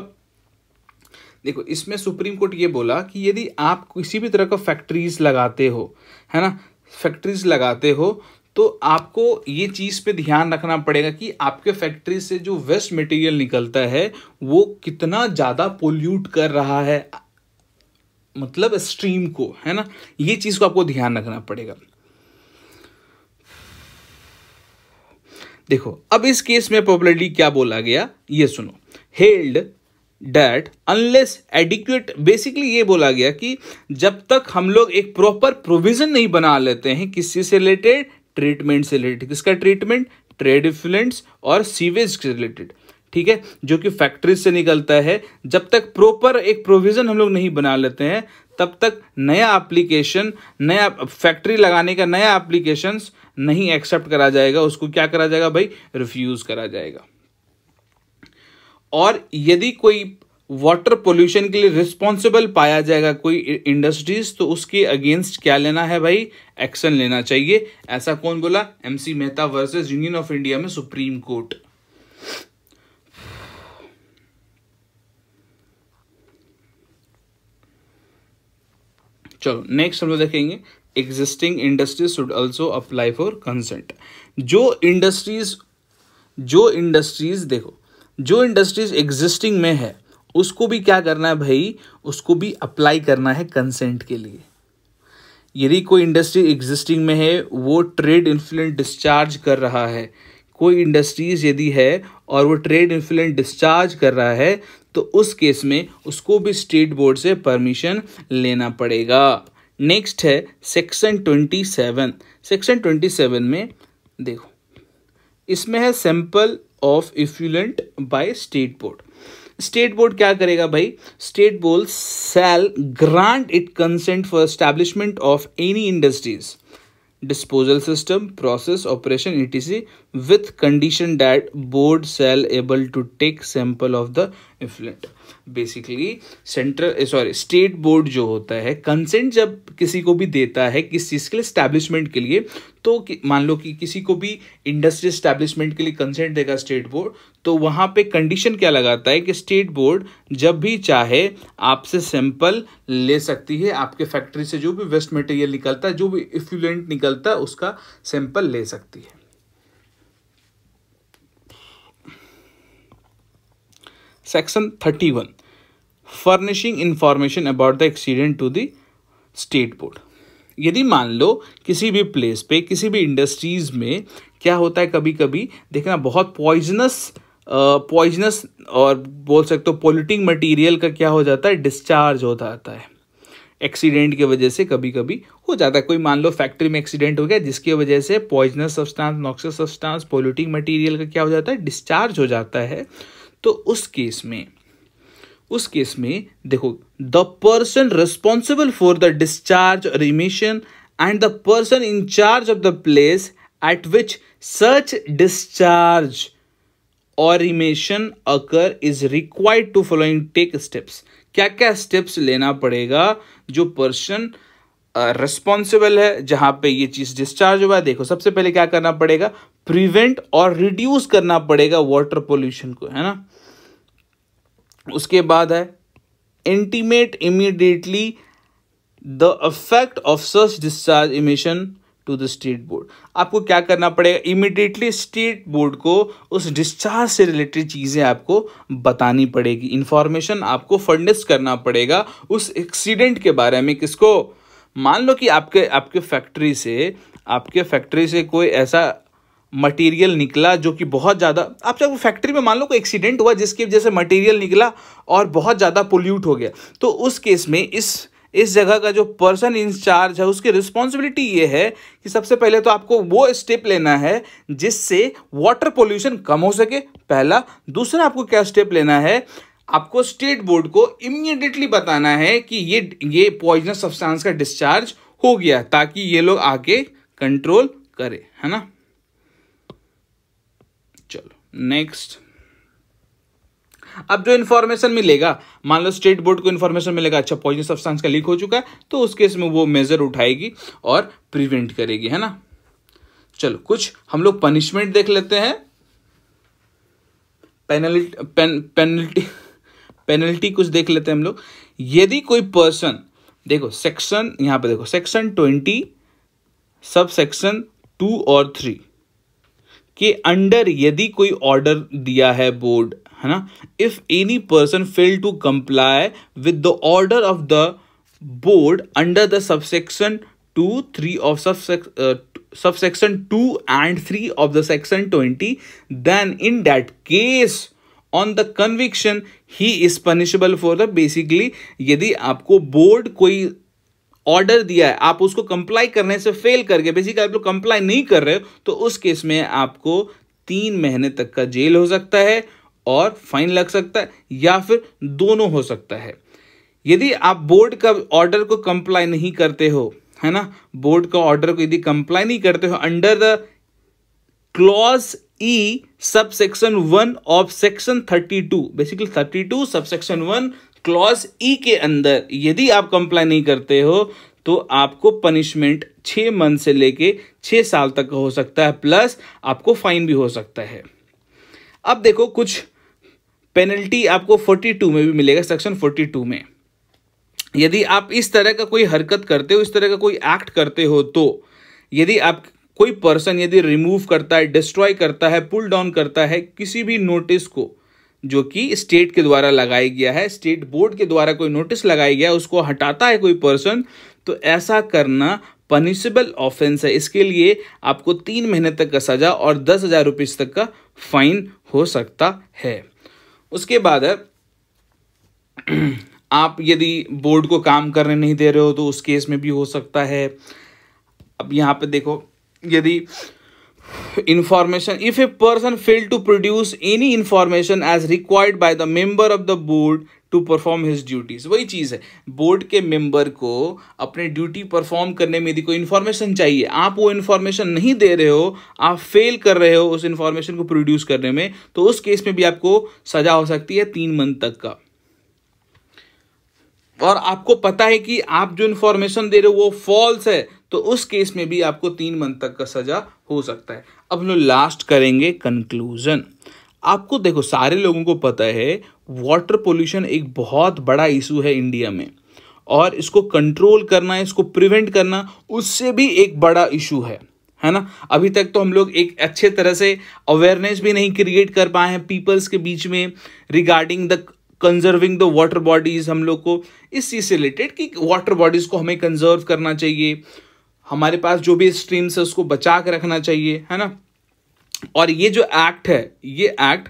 देखो इसमें सुप्रीम कोर्ट ये बोला कि यदि आप किसी भी तरह का फैक्ट्रीज लगाते हो है ना फैक्ट्रीज लगाते हो तो आपको ये चीज़ पे ध्यान रखना पड़ेगा कि आपके फैक्ट्री से जो वेस्ट मटेरियल निकलता है वो कितना ज़्यादा पोल्यूट कर रहा है मतलब स्ट्रीम को है ना ये चीज़ को आपको ध्यान रखना पड़ेगा देखो अब इस केस में पॉपुलरली क्या बोला गया ये सुनो held that unless adequate basically ये बोला गया कि जब तक हम लोग एक प्रॉपर प्रोविजन नहीं बना लेते हैं किसी से रिलेटेड ट्रीटमेंट से रिलेटेड किसका ट्रीटमेंट ट्रेड इफ्लुएंस और सीवेज के रिलेटेड ठीक है जो कि फैक्ट्री से निकलता है जब तक प्रॉपर एक प्रोविज़न हम लोग नहीं बना लेते हैं तब तक नया एप्लीकेशन नया फैक्ट्री लगाने का नया एप्लीकेशन नहीं एक्सेप्ट करा जाएगा उसको क्या करा जाएगा भाई रिफ्यूज़ करा जाएगा और यदि कोई वाटर पोल्यूशन के लिए रिस्पॉन्सिबल पाया जाएगा कोई इंडस्ट्रीज तो उसके अगेंस्ट क्या लेना है भाई एक्शन लेना चाहिए ऐसा कौन बोला MC Mehta versus union of India में सुप्रीम कोर्ट चलो नेक्स्ट हम लोग देखेंगे existing industries should also apply for consent जो इंडस्ट्रीज जो इंडस्ट्रीज देखो जो इंडस्ट्रीज एग्जिस्टिंग में है उसको भी क्या करना है भाई उसको भी अप्लाई करना है कंसेंट के लिए यदि कोई इंडस्ट्री एग्जिस्टिंग में है वो ट्रेड इन्फ्लुएंट डिस्चार्ज कर रहा है कोई इंडस्ट्रीज यदि है और वो ट्रेड इन्फ्लुएंट डिस्चार्ज कर रहा है तो उस केस में उसको भी स्टेट बोर्ड से परमिशन लेना पड़ेगा नेक्स्ट है section twenty seven section twenty seven में देखो इसमें है sample of effluent by state board state board क्या करेगा भाई state board shall grant it consent for establishment of any industries disposal system process operation ETC with condition that board shall able to take sample of the effluent basically central sorry state board जो होता है consent जब किसी को भी देता है किस चीज़ के लिए स्टैब्लिशमेंट के लिए तो मान लो कि किसी को भी इंडस्ट्री स्टैब्लिशमेंट के लिए कंसेंट देगा स्टेट बोर्ड तो वहाँ पे कंडीशन क्या लगाता है कि स्टेट बोर्ड जब भी चाहे आपसे सैंपल ले सकती है आपके फैक्ट्री से जो भी वेस्ट मटेरियल निकलता है जो भी इफ्यूलेंट निकलता है उसका सैंपल ले सकती है section thirty one furnishing information about the accident to the state board यदि मान लो किसी भी प्लेस पे किसी भी इंडस्ट्रीज़ में क्या होता है कभी कभी देखना बहुत पॉइजनस पॉइजनस और बोल सकते हो पोल्यूटिंग मटेरियल का क्या हो जाता है डिस्चार्ज हो जाता है एक्सीडेंट की वजह से कभी कभी हो जाता है कोई मान लो फैक्ट्री में एक्सीडेंट हो गया जिसकी वजह से poisonous substance noxious substance polluting material का क्या हो जाता है डिस्चार्ज हो जाता है तो उस केस में उस केस में देखो the person responsible for the discharge emission and the person in charge of the place at which such discharge और emission occur is required to following take steps क्या क्या स्टेप्स लेना पड़ेगा जो पर्सन रिस्पॉन्सिबल uh, है जहां पे ये चीज डिस्चार्ज हुआ है देखो सबसे पहले क्या करना पड़ेगा प्रिवेंट और रिड्यूस करना पड़ेगा वाटर पोल्यूशन को है ना उसके बाद है intimate immediately the effect of such discharge emission to the state board आपको क्या करना पड़ेगा इमिडिएटली स्टेट बोर्ड को उस डिस्चार्ज से रिलेटेड चीज़ें आपको बतानी पड़ेगी इन्फॉर्मेशन आपको फर्निश करना पड़ेगा उस एक्सीडेंट के बारे में किसको मान लो कि आपके आपके फैक्ट्री से आपके फैक्ट्री से कोई ऐसा मटेरियल निकला जो कि बहुत ज़्यादा आप चाहे वो फैक्ट्री में मान लो कोई एक्सीडेंट हुआ जिसकी वजह से मटेरियल निकला और बहुत ज़्यादा पोल्यूट हो गया तो उस केस में इस इस जगह का जो पर्सन इंचार्ज है उसकी रिस्पॉन्सिबिलिटी ये है कि सबसे पहले तो आपको वो स्टेप लेना है जिससे वाटर पोल्यूशन कम हो सके पहला दूसरा आपको क्या स्टेप लेना है आपको स्टेट बोर्ड को इमिडिएटली बताना है कि ये ये पॉइजनस सब्सटेंस का डिस्चार्ज हो गया ताकि ये लोग आके कंट्रोल करें है ना चलो नेक्स्ट अब जो इन्फॉर्मेशन मिलेगा मान लो स्टेट बोर्ड को इन्फॉर्मेशन मिलेगा अच्छा पॉइजन सब्सटेंस का लीक हो चुका है तो उस केस में वो मेजर उठाएगी और प्रिवेंट करेगी है ना चलो कुछ हम लोग पनिशमेंट देख लेते हैं पेनल्टी पेन पेनल्टी पेनल्टी कुछ देख लेते हैं हम लोग यदि कोई पर्सन देखो सेक्शन यहां पे देखो section twenty sub section two और थ्री के अंडर यदि कोई ऑर्डर दिया है बोर्ड है ना if any person fail to comply with the order of the board under the subsection two three of subsection two and three of the section twenty then in that case on the conviction he is punishable for the basically यदि आपको board कोई order दिया है आप उसको comply करने से fail करके बेसिकली आप लोग कंप्लाई नहीं कर रहे हो तो उस केस में आपको तीन महीने तक का जेल हो सकता है और फाइन लग सकता है या फिर दोनों हो सकता है यदि आप बोर्ड का ऑर्डर को कंप्लाई नहीं करते हो है ना बोर्ड का ऑर्डर को यदि कंप्लाई नहीं करते हो under the clause E sub section one of section thirty two basically thirty two sub section one clause E के अंदर यदि आप कंप्लाई नहीं करते हो तो आपको पनिशमेंट छ मंथ से लेके छ साल तक हो सकता है प्लस आपको फाइन भी हो सकता है अब देखो कुछ पेनल्टी आपको 42 में भी मिलेगा सेक्शन 42 में यदि आप इस तरह का कोई हरकत करते हो इस तरह का कोई एक्ट करते हो तो यदि आप कोई पर्सन यदि रिमूव करता है डिस्ट्रॉय करता है पुल डाउन करता है किसी भी नोटिस को जो कि स्टेट के द्वारा लगाया गया है स्टेट बोर्ड के द्वारा कोई नोटिस लगाया गया है उसको हटाता है कोई पर्सन तो ऐसा करना पनिशेबल ऑफेंस है इसके लिए आपको तीन महीने तक का सजा और दस हजार रुपीज तक का फाइन हो सकता है उसके बाद आप यदि बोर्ड को काम करने नहीं दे रहे हो तो उस केस में भी हो सकता है अब यहाँ पे देखो यदि information if a person fail to produce any information as required by the member of the board to perform his duties वही चीज़ है बोर्ड के मेंबर को अपने ड्यूटी परफॉर्म करने में यदि कोई इन्फॉर्मेशन चाहिए आप वो इन्फॉर्मेशन नहीं दे रहे हो आप फेल कर रहे हो उस इन्फॉर्मेशन को प्रोड्यूस करने में तो उस केस में भी आपको सजा हो सकती है तीन मंथ तक का और आपको पता है कि आप जो इन्फॉर्मेशन दे रहे हो वो फॉल्स है तो उस केस में भी आपको तीन मंथ तक का सजा हो सकता है अब हम लोग लास्ट करेंगे कंक्लूजन आपको देखो सारे लोगों को पता है वाटर पोल्यूशन एक बहुत बड़ा इशू है इंडिया में और इसको कंट्रोल करना इसको प्रिवेंट करना उससे भी एक बड़ा इशू है है ना अभी तक तो हम लोग एक अच्छे तरह से अवेयरनेस भी नहीं क्रिएट कर पाए हैं पीपल्स के बीच में regarding the conserving the water bodies हम लोग को इस चीज़ से रिलेटेड कि वाटर बॉडीज़ को हमें कंजर्व करना चाहिए हमारे पास जो भी स्ट्रीम्स है उसको बचा के रखना चाहिए है ना और ये जो एक्ट है ये एक्ट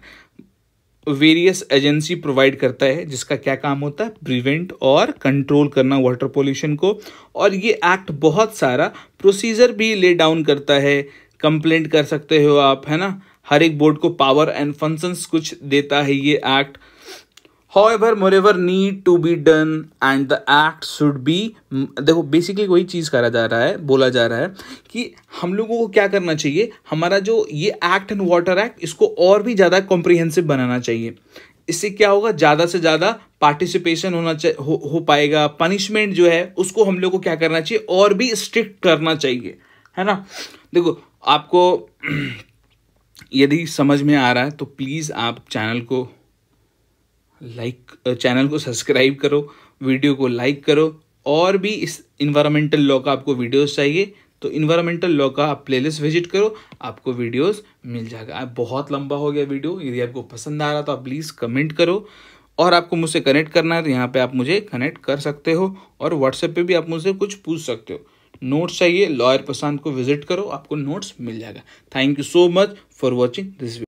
वेरियस एजेंसी प्रोवाइड करता है जिसका क्या काम होता है प्रिवेंट और कंट्रोल करना वाटर पोल्यूशन को और ये एक्ट बहुत सारा प्रोसीजर भी ले डाउन करता है कंप्लेंट कर सकते हो आप है ना हर एक बोर्ड को पावर एंड फंक्शंस कुछ देता है ये act however moreover need to be done and the act should be देखो बेसिकली वही चीज़ करा जा रहा है बोला जा रहा है कि हम लोगों को क्या करना चाहिए हमारा जो ये एक्ट एंड वाटर एक्ट इसको और भी ज़्यादा कॉम्प्रिहेंसिव बनाना चाहिए इससे क्या होगा ज़्यादा से ज़्यादा पार्टिसिपेशन होना हो, हो पाएगा पनिशमेंट जो है उसको हम लोग को क्या करना चाहिए और भी स्ट्रिक्ट करना चाहिए है ना देखो आपको यदि समझ में आ रहा है तो प्लीज़ आप चैनल को लाइक चैनल को सब्सक्राइब करो वीडियो को लाइक करो और भी इस इन्वायरमेंटल लॉ का आपको वीडियोस चाहिए तो इन्वायरमेंटल लॉ का आप प्लेलिस्ट विजिट करो आपको वीडियोस मिल जाएगा आप बहुत लंबा हो गया वीडियो यदि आपको पसंद आ रहा तो आप प्लीज़ कमेंट करो और आपको मुझसे कनेक्ट करना है तो यहाँ पे आप मुझे कनेक्ट कर सकते हो और व्हाट्सएप पे भी आप मुझसे कुछ पूछ सकते हो नोट्स चाहिए लॉयर प्रशांत को विजिट करो आपको नोट्स मिल जाएगा thank you so much for watching this